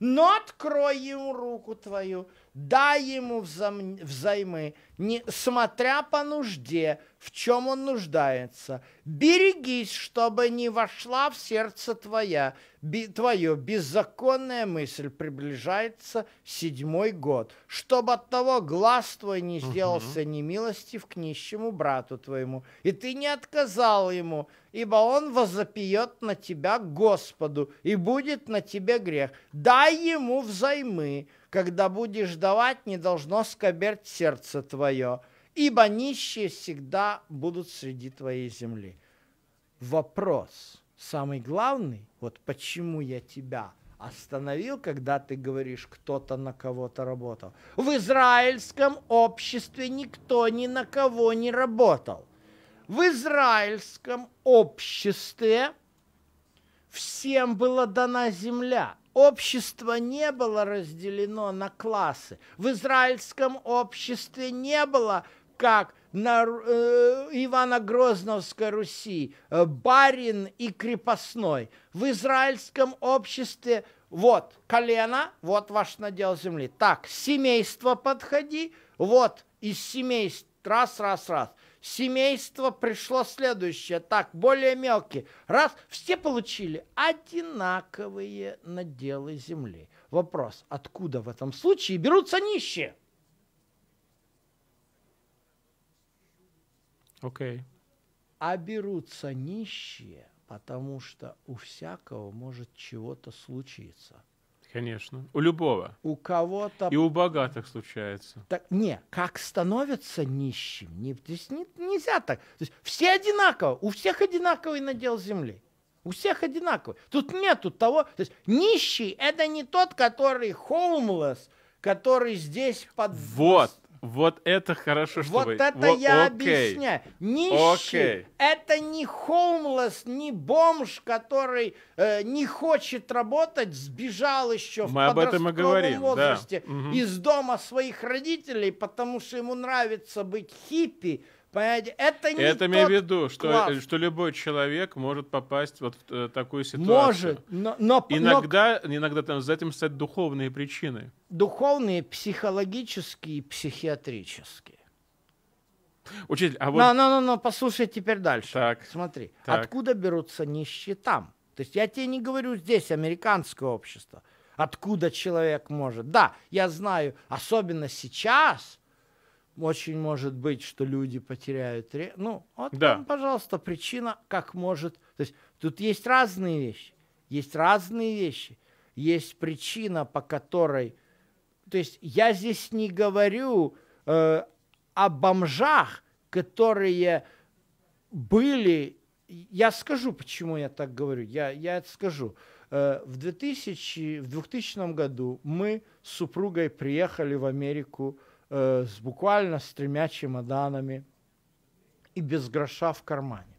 Но открой ему руку твою, дай ему взам... взаймы, не... смотря по нужде, в чем он нуждается. Берегись, чтобы не вошла в сердце твоя, би... твое беззаконная мысль приближается седьмой год, чтобы от того глаз твой не сделался угу. немилостив к нищему брату твоему, и ты не отказал ему, ибо он возопьет на тебя Господу, и будет на тебе грех. Дай ему взаймы, когда будешь давать, не должно скоберть сердце твое, ибо нищие всегда будут среди твоей земли. Вопрос самый главный, вот почему я тебя остановил, когда ты говоришь, кто-то на кого-то работал. В израильском обществе никто ни на кого не работал. В израильском обществе всем была дана земля – Общество не было разделено на классы. В израильском обществе не было, как на э, Ивано-Грозновской Руси, э, барин и крепостной. В израильском обществе вот колено, вот ваш надел земли. Так, семейство подходи, вот из семейств, раз, раз, раз семейство пришло следующее, так, более мелкие. Раз, все получили одинаковые наделы земли. Вопрос, откуда в этом случае берутся нищие? Окей. Okay. А берутся нищие, потому что у всякого может чего-то случиться – Конечно. У любого. У кого-то... И у богатых случается. Так, не, как становятся нищим? Не, то есть не, нельзя так. То есть все одинаково. У всех одинаковый надел земли. У всех одинаковый. Тут нету того... То есть нищий – это не тот, который homeless, который здесь под... Вот, вот это хорошо, что Вот вы... это вот, я окей. объясняю. Нищий окей. это не хоумлесс, не бомж, который э, не хочет работать, сбежал еще в Мы об этом и говорим, возрасте да. из дома своих родителей, потому что ему нравится быть хиппи, Понимаете? Это не Это имею в виду, что, э, что любой человек может попасть вот в э, такую ситуацию. Может, но... но иногда, но... иногда там за этим стоят духовные причины. Духовные, психологические, психиатрические. Учитель, а вот... Ну, ну, ну, ну послушай теперь дальше. Так. Смотри, так. откуда берутся нищие там? То есть я тебе не говорю здесь американское общество. Откуда человек может? Да, я знаю, особенно сейчас – очень может быть, что люди потеряют... Ну, вот да. вам, пожалуйста, причина, как может... То есть тут есть разные вещи. Есть разные вещи. Есть причина, по которой... То есть я здесь не говорю э, о бомжах, которые были... Я скажу, почему я так говорю. Я, я это скажу. Э, в, 2000, в 2000 году мы с супругой приехали в Америку э, с, буквально с тремя чемоданами и без гроша в кармане.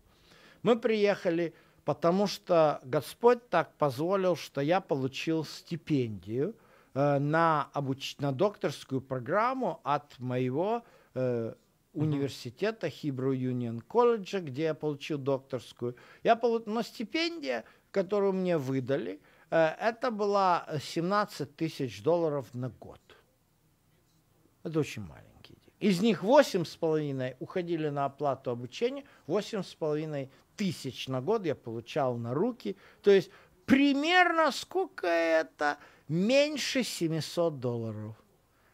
Мы приехали, потому что Господь так позволил, что я получил стипендию э, на, обуч... на докторскую программу от моего э, университета Hebrew Union College, где я получил докторскую. Я получ... Но стипендия, которую мне выдали, э, это была 17 тысяч долларов на год. Это очень маленькие деньги. Из них 8,5 уходили на оплату обучения, 8,5 тысяч на год я получал на руки. То есть примерно сколько это? Меньше 700 долларов.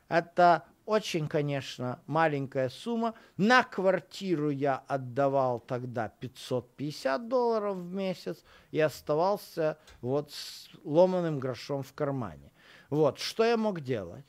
Это очень, конечно, маленькая сумма. На квартиру я отдавал тогда 550 долларов в месяц и оставался вот с ломаным грошом в кармане. Вот, что я мог делать?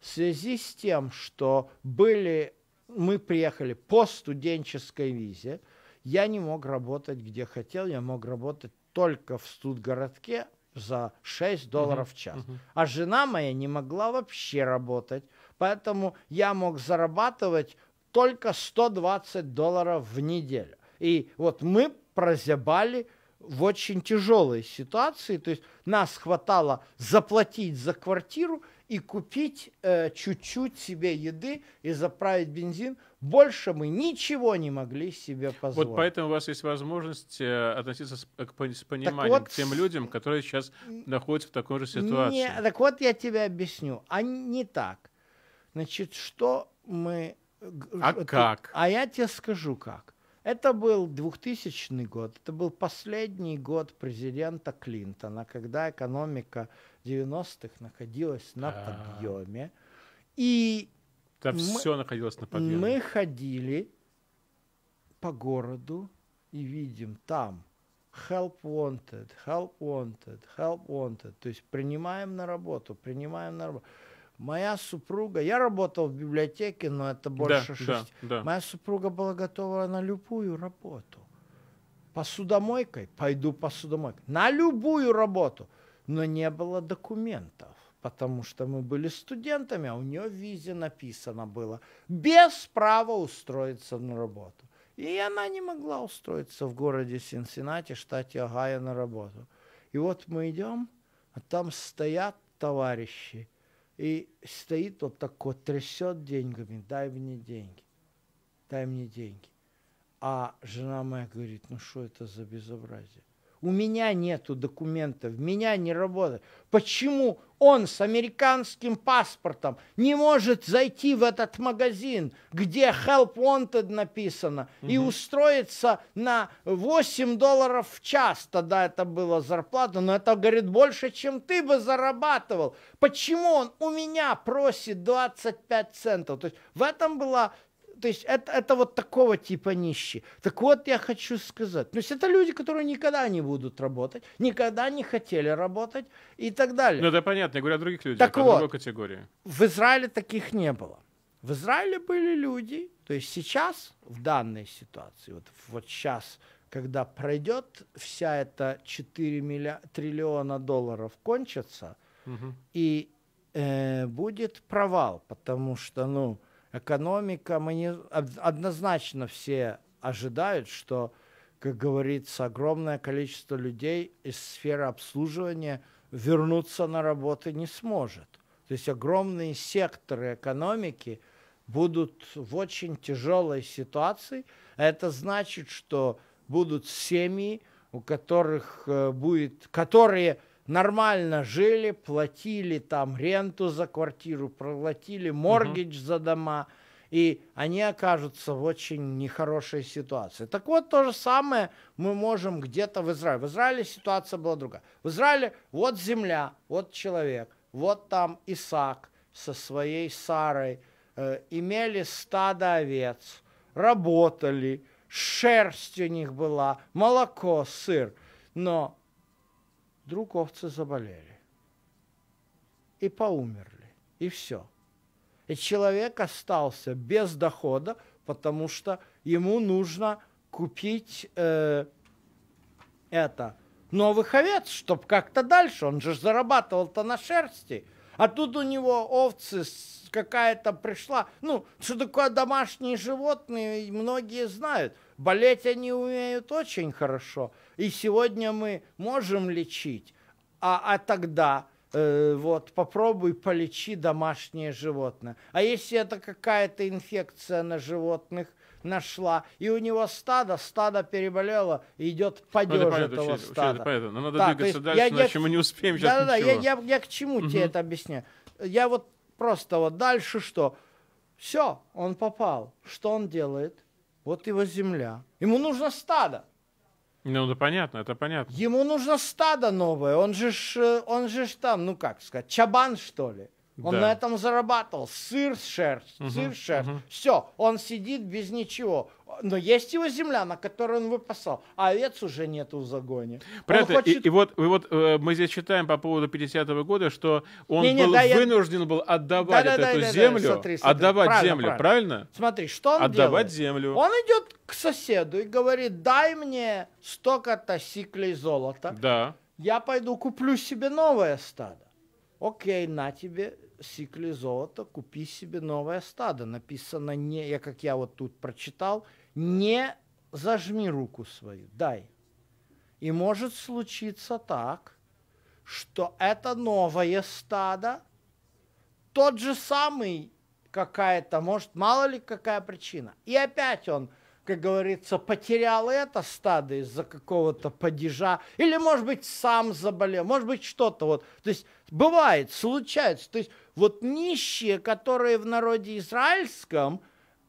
в связи с тем, что были, мы приехали по студенческой визе, я не мог работать где хотел, я мог работать только в студгородке за 6 долларов в час. Uh-huh. А жена моя не могла вообще работать, поэтому я мог зарабатывать только 120 долларов в неделю. И вот мы прозябали в очень тяжелой ситуации, то есть нас хватало заплатить за квартиру – и купить э, чуть-чуть себе еды и заправить бензин. Больше мы ничего не могли себе позволить. Вот поэтому у вас есть возможность э, относиться с, э, к, с пониманием вот, к тем людям, которые сейчас находятся в такой же ситуации. Не, так вот я тебе объясню. А не так. Значит, что мы... А это, как? А я тебе скажу как. Это был 2000 год, это был последний год президента Клинтона, когда экономика 90-х а. находилось на а подъеме. И да мы, все находилось на подъеме. Мы ходили по городу и видим там help wanted, help wanted, help wanted. То есть принимаем на работу, принимаем на работу. Моя супруга, я работал в библиотеке, но это больше да, шести. Да, да. Моя супруга была готова на любую работу. Посудомойкой, пойду посудомойкой. На любую работу но не было документов, потому что мы были студентами, а у нее в визе написано было «без права устроиться на работу». И она не могла устроиться в городе Синсинати штате Огайо, на работу. И вот мы идем, а там стоят товарищи, и стоит вот такой, трясет деньгами, дай мне деньги, дай мне деньги. А жена моя говорит, ну что это за безобразие? У меня нету документов, меня не работает. Почему он с американским паспортом не может зайти в этот магазин, где Help Wanted написано, угу. и устроиться на 8 долларов в час, тогда это была зарплата, но это, говорит, больше, чем ты бы зарабатывал. Почему он у меня просит 25 центов? То есть в этом была то есть это, это вот такого типа нищие. Так вот я хочу сказать. То есть это люди, которые никогда не будут работать, никогда не хотели работать и так далее. Ну это понятно, я говорю о других людях, так о вот, другой категории. В Израиле таких не было. В Израиле были люди, то есть сейчас, в данной ситуации, вот, вот сейчас, когда пройдет вся эта 4 миллион, триллиона долларов кончится, угу. и э, будет провал, потому что, ну, экономика, мы не, однозначно все ожидают, что, как говорится, огромное количество людей из сферы обслуживания вернуться на работу не сможет. То есть огромные секторы экономики будут в очень тяжелой ситуации. Это значит, что будут семьи, у которых э, будет, которые нормально жили, платили там ренту за квартиру, проплатили моргидж угу. за дома, и они окажутся в очень нехорошей ситуации. Так вот, то же самое мы можем где-то в Израиле. В Израиле ситуация была другая. В Израиле вот земля, вот человек, вот там Исаак со своей Сарой, э, имели стадо овец, работали, шерсть у них была, молоко, сыр. Но Вдруг овцы заболели. И поумерли. И все. И человек остался без дохода, потому что ему нужно купить э, это новых овец, чтобы как-то дальше. Он же зарабатывал-то на шерсти. А тут у него овцы какая-то пришла. Ну, что такое домашние животные, многие знают – Болеть они умеют очень хорошо. И сегодня мы можем лечить, а, а тогда э, вот попробуй полечи домашнее животное. А если это какая-то инфекция на животных, нашла. И у него стадо, стадо переболело, и идет падеж ну, это понятно, этого все, стада. Все это надо да, двигаться дальше, я, иначе я, мы не успеем сейчас да да я, я, я к чему угу. тебе это объясняю. Я вот просто вот дальше что? Все, он попал. Что он делает? Вот его земля. Ему нужно стадо. Ну, да понятно, это понятно. Ему нужно стадо новое. Он же ж, э, он же ж там, ну как сказать, чабан, что ли. Он да. на этом зарабатывал. Сыр, шерсть, угу, сыр, шерсть. Угу. Все, он сидит без ничего. Но есть его земля, на которой он выпасал. А овец уже нету в загоне. Правда, хочет... и, и вот, и вот э, мы здесь читаем по поводу 50-го года, что он не, не, был да, вынужден я... был отдавать да, да, да, эту да, землю. Да, да, смотри, смотри. Отдавать правильно, землю, правильно. правильно? Смотри, что он Отдавать делает? землю. Он идет к соседу и говорит, дай мне столько-то сиклей золота. Да. Я пойду куплю себе новое стадо. Окей, на тебе Сикли золото, купи себе новое стадо. Написано не, я как я вот тут прочитал, не зажми руку свою, дай. И может случиться так, что это новое стадо, тот же самый какая-то, может, мало ли какая причина. И опять он, как говорится, потерял это стадо из-за какого-то падежа, или, может быть, сам заболел, может быть, что-то вот. То есть бывает, случается. То есть вот нищие, которые в народе израильском,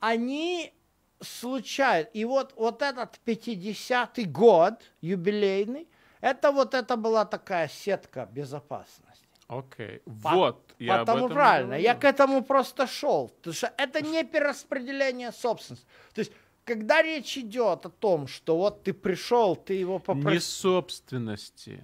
они случают. И вот, вот этот 50-й год, юбилейный, это вот это была такая сетка безопасности. Окей, okay. По- вот. Я потому об этом правильно, я к этому просто шел. Потому что это не перераспределение собственности. То есть когда речь идет о том, что вот ты пришел, ты его попросил... Не собственности.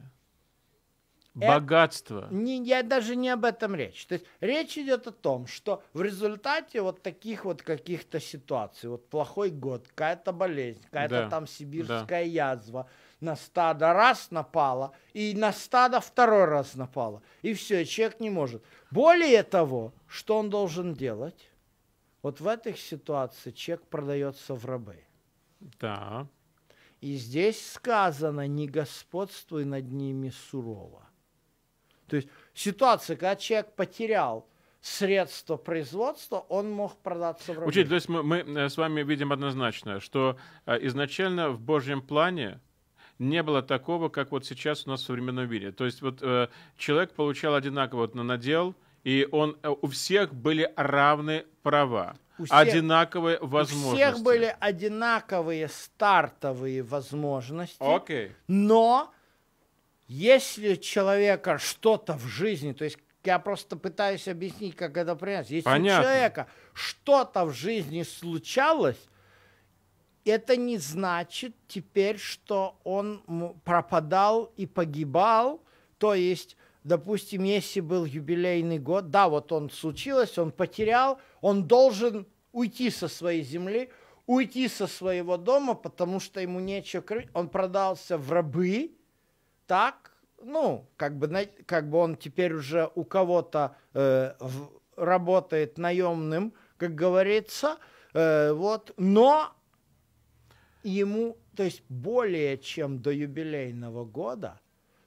Э, богатство. не, я даже не об этом речь. То есть речь идет о том, что в результате вот таких вот каких-то ситуаций, вот плохой год, какая-то болезнь, какая-то да. там сибирская да. язва, на стадо раз напала, и на стадо второй раз напала. И все, человек не может. Более того, что он должен делать? Вот в этих ситуациях человек продается в рабы. Да. И здесь сказано, не господствуй над ними сурово. То есть ситуация, когда человек потерял средства производства, он мог продаться в рублях. Учитель, то есть мы, мы э, с вами видим однозначно, что э, изначально в Божьем плане не было такого, как вот сейчас у нас в современном мире. То есть вот э, человек получал одинаково вот на надел, и он, у всех были равные права, у всех, одинаковые возможности. У всех были одинаковые стартовые возможности, okay. но если человека что-то в жизни, то есть я просто пытаюсь объяснить, как это принято. Если Понятно. у человека что-то в жизни случалось, это не значит теперь, что он пропадал и погибал. То есть, допустим, если был юбилейный год, да, вот он случилось, он потерял, он должен уйти со своей земли, уйти со своего дома, потому что ему нечего крыть. Он продался в рабы, так, ну, как бы, как бы он теперь уже у кого-то э, в, работает наемным, как говорится, э, вот, но ему, то есть более чем до юбилейного года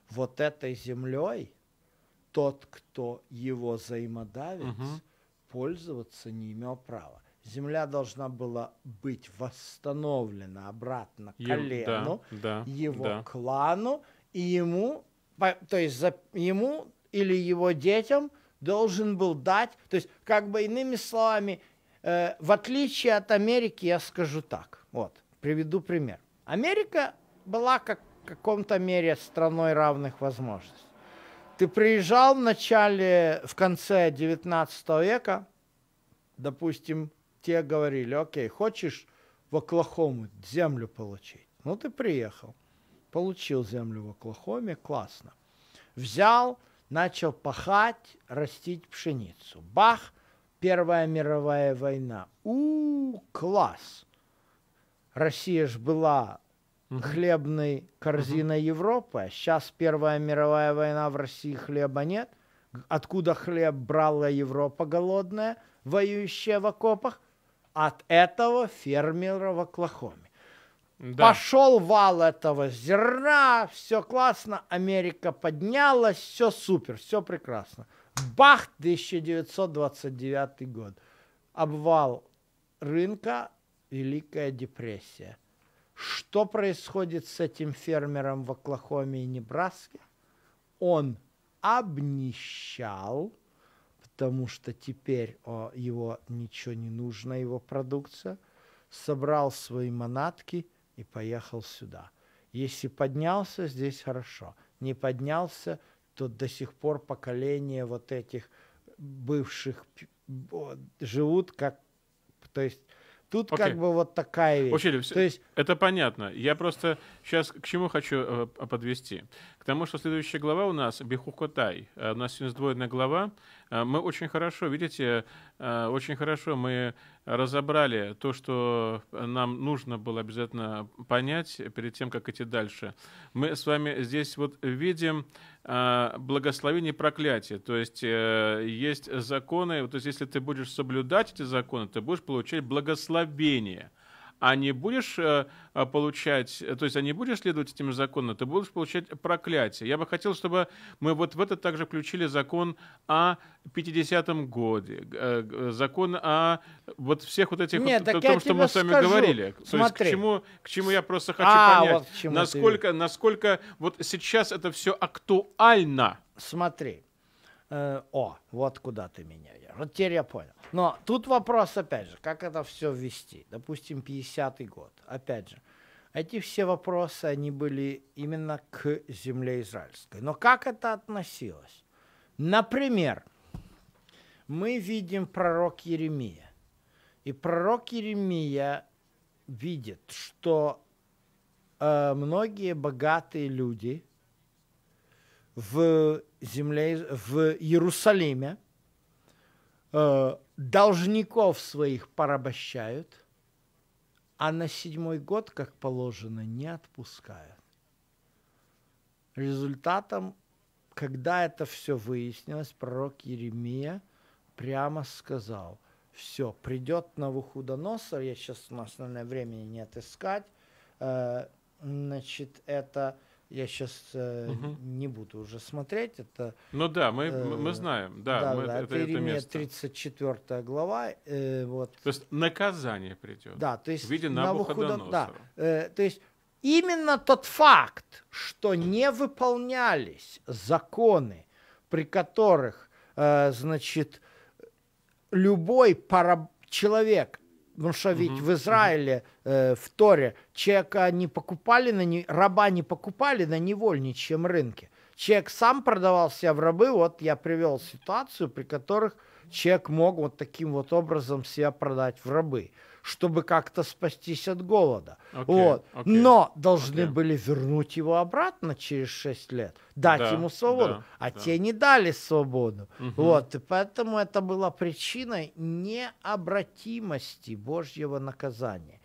вот этой землей тот, кто его взаимодавец, угу. пользоваться не имел права. Земля должна была быть восстановлена обратно Ев, колену, да, да, его да. клану, и ему, то есть за, ему или его детям должен был дать, то есть как бы иными словами, э, в отличие от Америки, я скажу так, вот, приведу пример. Америка была как в каком-то мере страной равных возможностей. Ты приезжал в начале, в конце 19 века, допустим, те говорили, окей, хочешь в Оклахому землю получить? Ну, ты приехал. Получил землю в Оклахоме, классно. Взял, начал пахать, растить пшеницу. Бах, Первая мировая война. У, -у класс! Россия ж была угу. хлебной корзиной угу. Европы, сейчас а Первая мировая война, в России хлеба нет. Откуда хлеб брала Европа голодная, воюющая в окопах? От этого фермера в Оклахоме. Да. Пошел вал этого зерна, все классно, Америка поднялась, все супер, все прекрасно. Бах, 1929 год. Обвал рынка, Великая депрессия. Что происходит с этим фермером в Оклахоме и Небраске? Он обнищал, потому что теперь о, его ничего не нужно, его продукция. Собрал свои манатки – и поехал сюда. Если поднялся, здесь хорошо. Не поднялся, то до сих пор поколение вот этих бывших живут как... То есть Тут okay. как бы вот такая вещь. Учили, То есть... Это понятно. Я просто сейчас к чему хочу э, подвести. Потому что следующая глава у нас Бехукотай. Э, у нас сегодня сдвоенная глава. Э, мы очень хорошо, видите, э, очень хорошо мы разобрали то, что нам нужно было обязательно понять перед тем, как идти дальше. Мы с вами здесь вот видим благословение и проклятие. То есть есть законы, то есть если ты будешь соблюдать эти законы, ты будешь получать благословение – а не будешь э, а, получать, э, то есть а не будешь следовать этим законам, ты будешь получать проклятие. Я бы хотел, чтобы мы вот в это также включили закон о 50-м годе, э, закон о вот всех вот этих, Нет, вот, так том, что мы с вами говорили. Смотри. То есть к чему, к чему я просто а, хочу а, понять, вот насколько, ты... насколько вот сейчас это все актуально. Смотри, э, о, вот куда ты меня, вот теперь я понял. Но тут вопрос, опять же, как это все ввести? Допустим, 50-й год, опять же, эти все вопросы, они были именно к земле израильской. Но как это относилось? Например, мы видим пророк Еремия. И пророк Еремия видит, что э, многие богатые люди – в, земле, в Иерусалиме, э, должников своих порабощают, а на седьмой год, как положено, не отпускают. Результатом, когда это все выяснилось, пророк Еремия прямо сказал, все, придет на Навуходоносор, я сейчас у нас, наверное, времени не отыскать, э, значит, это я сейчас угу. Э, не буду уже смотреть. Это, ну да, мы, э, мы знаем, да, да, мы, да это, это, это место. 34 глава. Э, вот. То есть наказание придет да, то есть в виде Навуходоносора. Да, э, то есть именно тот факт, что не выполнялись законы, при которых, э, значит, любой пара человек Потому что ведь угу, в Израиле, э, в Торе, человека не покупали, на не, раба не покупали на невольничьем рынке. Человек сам продавал себя в рабы. Вот я привел ситуацию, при которых человек мог вот таким вот образом себя продать в рабы чтобы как-то спастись от голода. Okay, вот. okay. Но должны okay. были вернуть его обратно через 6 лет, дать да, ему свободу. Да, а да. те не дали свободу. Угу. Вот. И поэтому это была причиной необратимости Божьего наказания.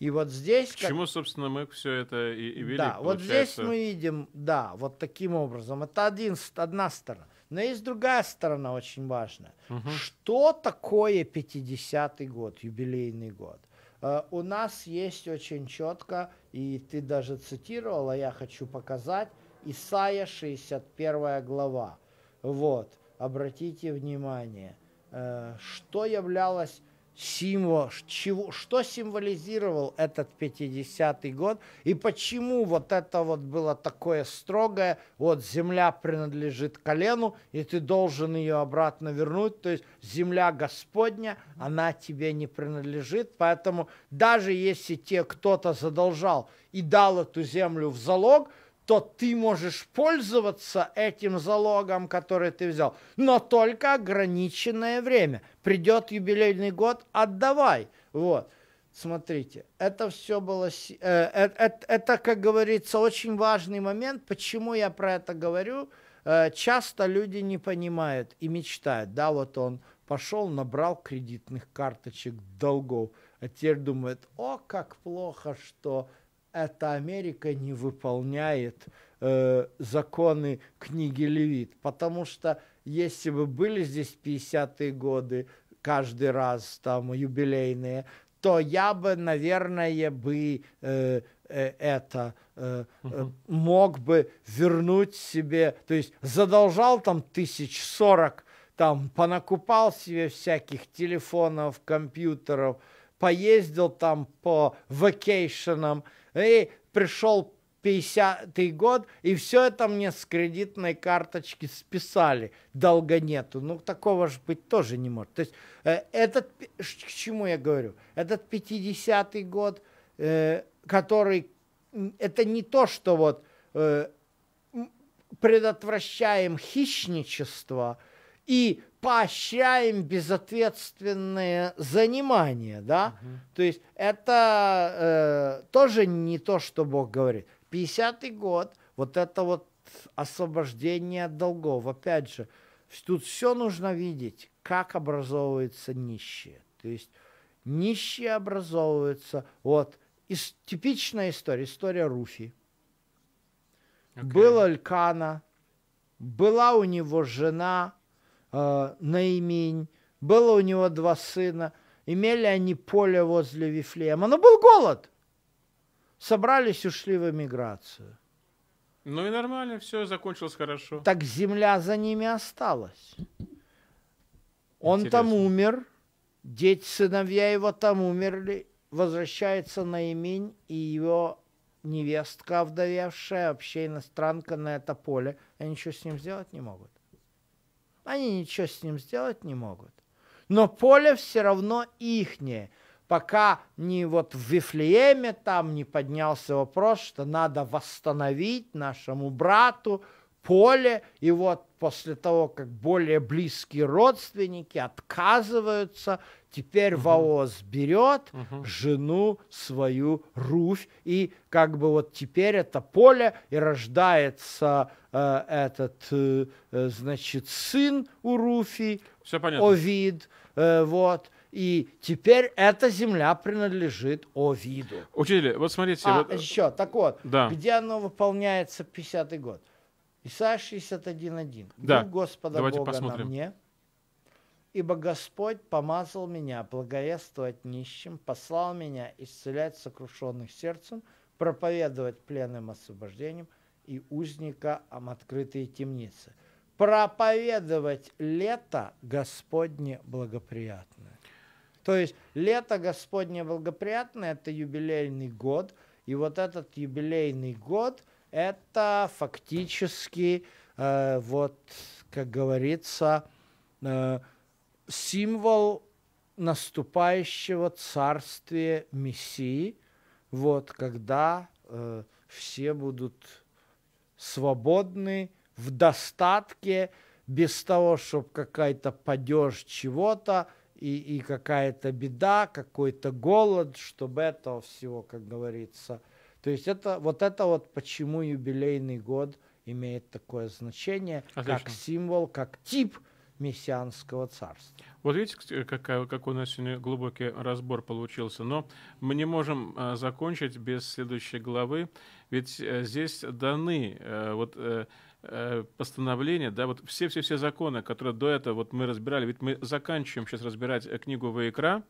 И вот здесь... К как... чему, собственно, мы все это и, и вели, Да, получается... вот здесь мы видим, да, вот таким образом. Это один, одна сторона. Но есть другая сторона очень важная. Угу. Что такое 50-й год, юбилейный год? Э, у нас есть очень четко, и ты даже цитировала, я хочу показать, Исайя 61 глава. Вот, обратите внимание, э, что являлось символ, чего, что символизировал этот 50-й год и почему вот это вот было такое строгое, вот земля принадлежит колену, и ты должен ее обратно вернуть, то есть земля Господня, она тебе не принадлежит, поэтому даже если те кто-то задолжал и дал эту землю в залог – то ты можешь пользоваться этим залогом, который ты взял, но только ограниченное время. Придет юбилейный год, отдавай. Вот. Смотрите, это все было... Э, э, э, это, как говорится, очень важный момент. Почему я про это говорю? часто люди не понимают и мечтают. Да, вот он пошел, набрал кредитных карточек, долгов, а теперь думает, о, как плохо, что эта Америка не выполняет э, законы книги Левит, потому что если бы были здесь 50-е годы, каждый раз там юбилейные, то я бы, наверное, бы э, э это э, угу. мог бы вернуть себе, то есть задолжал там тысяч сорок, там понакупал себе всяких телефонов, компьютеров, поездил там по вакейшенам, и пришел 50-й год, и все это мне с кредитной карточки списали, долга нету. Ну, такого же быть тоже не может. То есть э, этот, к чему я говорю, этот 50-й год, э, который, это не то, что вот э, предотвращаем хищничество и поощряем безответственное занимание, да? Угу. То есть это э, тоже не то, что Бог говорит. 50-й год, вот это вот освобождение от долгов, опять же, тут все нужно видеть, как образовывается нищие. То есть нищие образовываются, вот, из, типичная история, история Руфи. Okay. Был Алькана, была у него жена, Э, Наимень, было у него два сына, имели они поле возле Вифлеема, но был голод. Собрались, ушли в эмиграцию. Ну и нормально, все закончилось хорошо. Так земля за ними осталась. Он Интересно. там умер, дети, сыновья его там умерли. Возвращается Наимень и его невестка, овдовевшая, вообще иностранка на это поле. Они ничего с ним сделать не могут. Они ничего с ним сделать не могут. Но поле все равно ихнее. Пока не вот в Вифлееме там не поднялся вопрос, что надо восстановить нашему брату поле, и вот после того, как более близкие родственники отказываются, Теперь угу. Ваоз берет угу. жену свою Руфь, и как бы вот теперь это поле, и рождается э, этот, э, э значит, сын у Руфи, Все понятно. Овид, э, вот. И теперь эта земля принадлежит Овиду. Учитель, вот смотрите. А, вот... Э, еще, так вот, да. где оно выполняется 50-й год? Исайя 61.1. Да. Дух Господа Давайте Бога посмотрим. на мне, Ибо Господь помазал меня благовествовать нищим, послал меня исцелять сокрушенных сердцем, проповедовать пленным освобождением и узникам открытые темницы. Проповедовать лето Господне благоприятное. То есть лето Господне благоприятное – это юбилейный год, и вот этот юбилейный год – это фактически, э, вот, как говорится, э, символ наступающего царствия Мессии, вот, когда э, все будут свободны, в достатке, без того, чтобы какая-то падеж чего-то и, и какая-то беда, какой-то голод, чтобы этого всего, как говорится. То есть это, вот это вот почему юбилейный год имеет такое значение, Отлично. как символ, как тип – мессианского царства. Вот видите, какая, какой у нас сегодня глубокий разбор получился. Но мы не можем а, закончить без следующей главы, ведь э, здесь даны э, вот э, постановления, да, вот все-все-все законы, которые до этого вот мы разбирали, ведь мы заканчиваем сейчас разбирать книгу Ваикра,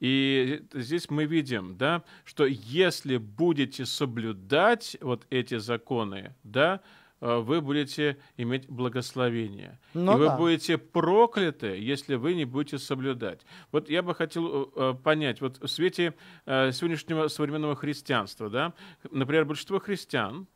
и здесь мы видим, да, что если будете соблюдать вот эти законы, да, Э, вы будете иметь благословение. Ну, и вы да. будете прокляты, если вы не будете соблюдать. Вот я бы хотел э, э, понять, вот в свете сегодняшнего современного христианства, да, например, большинство христиан,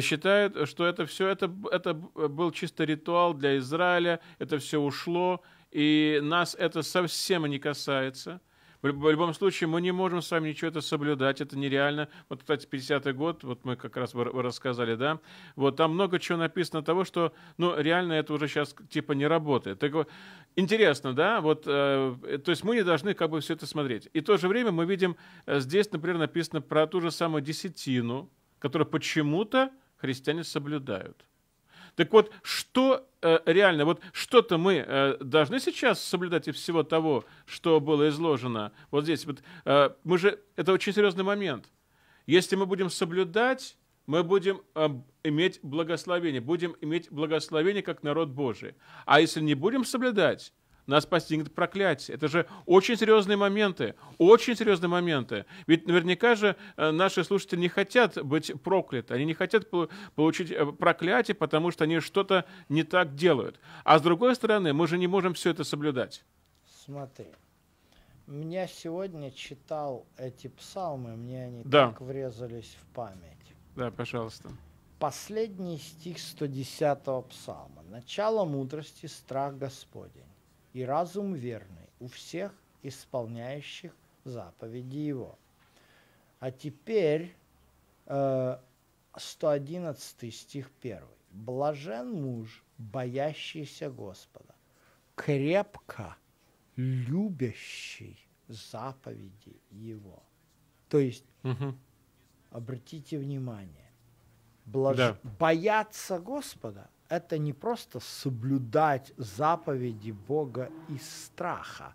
считают, что это все это, это был чисто ритуал для Израиля, это все ушло, и нас это совсем не касается. В любом случае, мы не можем с вами ничего это соблюдать, это нереально. Вот, кстати, 50-й год, вот мы как раз вы рассказали, да, вот там много чего написано того, что, ну, реально это уже сейчас типа не работает. Так вот, интересно, да, вот, э, э то есть мы не должны как бы все это смотреть. И в то же время мы видим, э, здесь, например, написано про ту же самую десятину, которую почему-то христиане соблюдают. Так вот, что э, реально, вот что-то мы э, должны сейчас соблюдать из всего того, что было изложено вот здесь. Вот, э, мы же, это очень серьезный момент. Если мы будем соблюдать, мы будем иметь благословение, будем иметь благословение как народ Божий. А если не будем соблюдать, нас постигнет проклятие. Это же очень серьезные моменты, очень серьезные моменты. Ведь наверняка же э, наши слушатели не хотят быть прокляты, они не хотят получить э, проклятие, потому что они что-то не так делают. А с другой стороны, мы же не можем все это соблюдать. Смотри, меня сегодня читал эти псалмы, мне они да. так врезались в память. Да, пожалуйста. Последний стих 110 псалма. Начало мудрости – страх Господень и разум верный у всех исполняющих заповеди его. А теперь 111 э, стих 1. Блажен муж, боящийся Господа, крепко любящий заповеди его. То есть, угу. обратите внимание, блаж... да. бояться Господа это не просто соблюдать заповеди Бога из страха,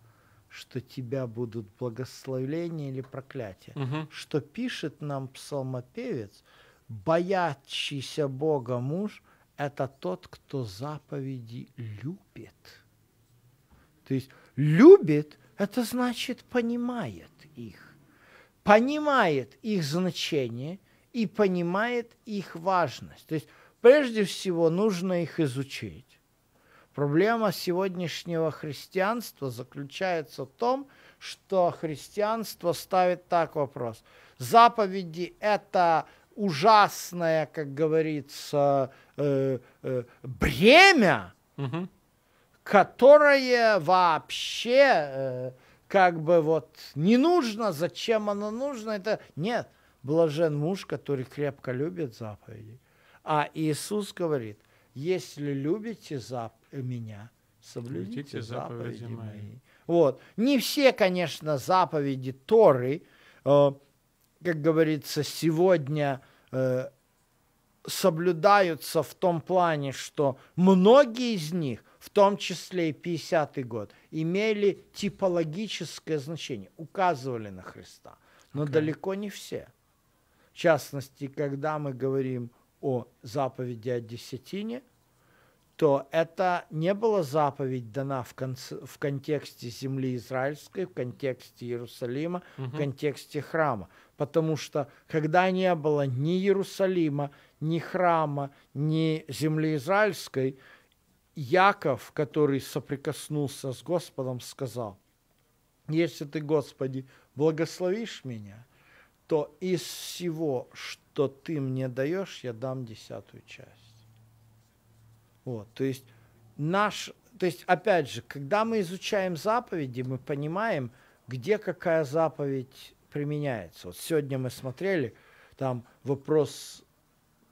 что тебя будут благословления или проклятия. Угу. Что пишет нам псалмопевец, боящийся Бога муж – это тот, кто заповеди любит. То есть любит – это значит понимает их, понимает их значение и понимает их важность. То есть Прежде всего нужно их изучить. Проблема сегодняшнего христианства заключается в том, что христианство ставит так вопрос. Заповеди – это ужасное, как говорится, э, э, бремя, угу. которое вообще э, как бы вот не нужно, зачем оно нужно. Это нет, блажен муж, который крепко любит заповеди. А Иисус говорит, если любите зап меня, соблюдите Любите заповеди, заповеди мои. мои. Вот. Не все, конечно, заповеди Торы, э, как говорится, сегодня э, соблюдаются в том плане, что многие из них, в том числе и 50-й год, имели типологическое значение, указывали на Христа. Но okay. далеко не все. В частности, когда мы говорим о заповеди о десятине, то это не была заповедь дана в, конце, в контексте земли израильской, в контексте Иерусалима, угу. в контексте храма. Потому что когда не было ни Иерусалима, ни храма, ни земли израильской, Яков, который соприкоснулся с Господом, сказал, если ты, Господи, благословишь меня, то из всего, что что ты мне даешь, я дам десятую часть. Вот, то есть наш, то есть опять же, когда мы изучаем заповеди, мы понимаем, где какая заповедь применяется. Вот сегодня мы смотрели там вопрос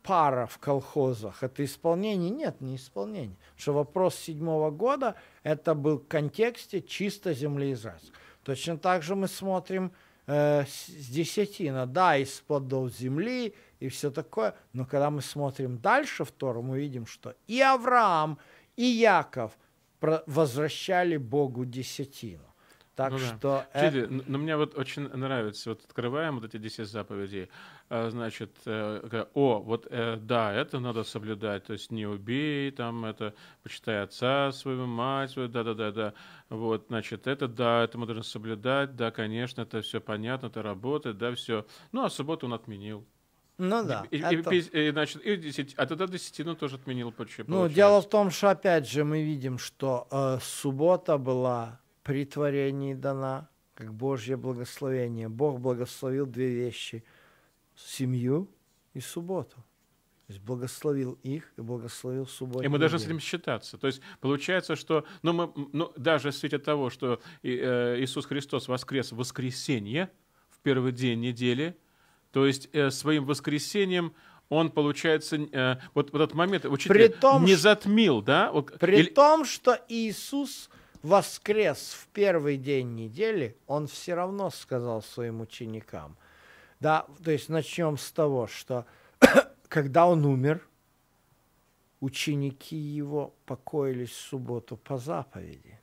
пара в колхозах. Это исполнение? Нет, не исполнение. Потому что вопрос седьмого года это был в контексте чисто земли израильской. Точно так же мы смотрим Э, с десятина, да, из плодов земли и все такое. Но когда мы смотрим дальше в Тору, мы видим, что и Авраам, и Яков возвращали Богу десятину. Так ну, что... Да. Э... Чили, но мне вот очень нравится, вот открываем вот эти 10 заповедей, э, значит, э, о, вот э, да, это надо соблюдать, то есть не убей, там это, почитай отца свою мать свою, да-да-да-да, вот, значит, это да, это мы должны соблюдать, да, конечно, это все понятно, это работает, да, все. Ну, а субботу он отменил. Ну да. И, это... и, и, значит, и 10, а тогда десятину тоже отменил. Почему, ну, дело в том, что опять же мы видим, что э, суббота была при творении дана, как Божье благословение. Бог благословил две вещи – семью и субботу. То есть благословил их и благословил субботу. И мы должны с этим считаться. То есть получается, что ну, мы, ну, даже в свете того, что э, Иисус Христос воскрес в воскресенье, в первый день недели, то есть э, своим воскресением он, получается, э, вот, вот этот момент учитель том, не затмил, да? При Или... том, что Иисус – воскрес в первый день недели, он все равно сказал своим ученикам. Да, то есть начнем с того, что когда он умер, ученики его покоились в субботу по заповеди.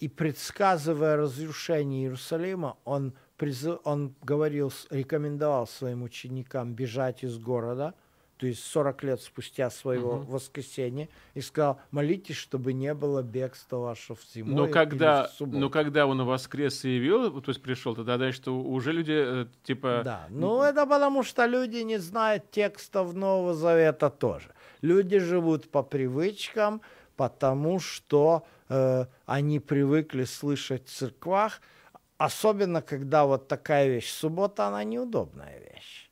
И предсказывая разрушение Иерусалима, он, призыв, он говорил, рекомендовал своим ученикам бежать из города – то есть 40 лет спустя своего угу. воскресения, и сказал, молитесь, чтобы не было бегства вашего в зиму. Но когда, но когда он воскрес и явил, то есть пришел, тогда значит, уже люди э, типа... Да, ну это потому, что люди не знают текстов Нового Завета тоже. Люди живут по привычкам, потому что э, они привыкли слышать в церквах, особенно когда вот такая вещь, суббота, она неудобная вещь.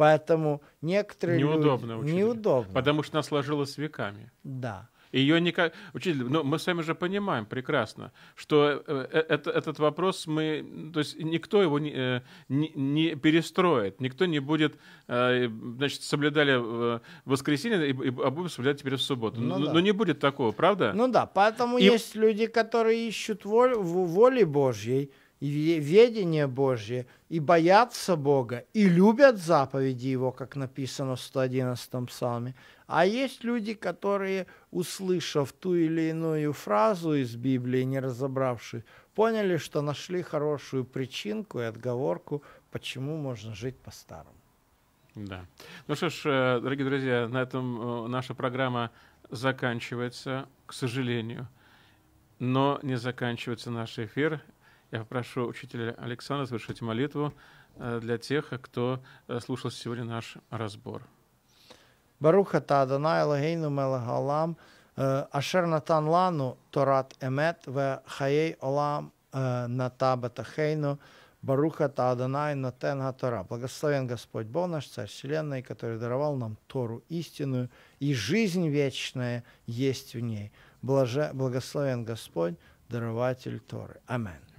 Поэтому некоторые неудобно, люди... Учитель. Неудобно. Потому что она сложилась веками. Да. Ее никак... Учитель, ну, мы с вами же понимаем прекрасно, что э, э это, этот вопрос мы... То есть никто его не, э, не, не перестроит, никто не будет... Э, значит, соблюдали э, воскресенье, и, и, а будем соблюдать теперь в субботу. Ну, но, ну, да. но ну, не будет такого, правда? Ну да, поэтому и... есть люди, которые ищут воль, воли Божьей, и ведение Божье, и боятся Бога, и любят заповеди Его, как написано в 111-м псалме. А есть люди, которые, услышав ту или иную фразу из Библии, не разобравшись, поняли, что нашли хорошую причинку и отговорку, почему можно жить по-старому. Да. Ну что ж, э, дорогие друзья, на этом э, наша программа заканчивается, к сожалению. Но не заканчивается наш эфир. Я попрошу учителя Александра совершить молитву э, для тех, кто э, слушал сегодня наш разбор. Баруха та Адонай Логейну Мелагалам, э, Ашер Натан Лану, Торат эмет Ве Хаей Олам натаба тахейну Баруха та Адонай натенга Тора. Благословен Господь Бог наш, Царь Вселенной, который даровал нам Тору истинную, и жизнь вечная есть в ней. Блаже, благословен Господь, дарователь Торы. Аминь.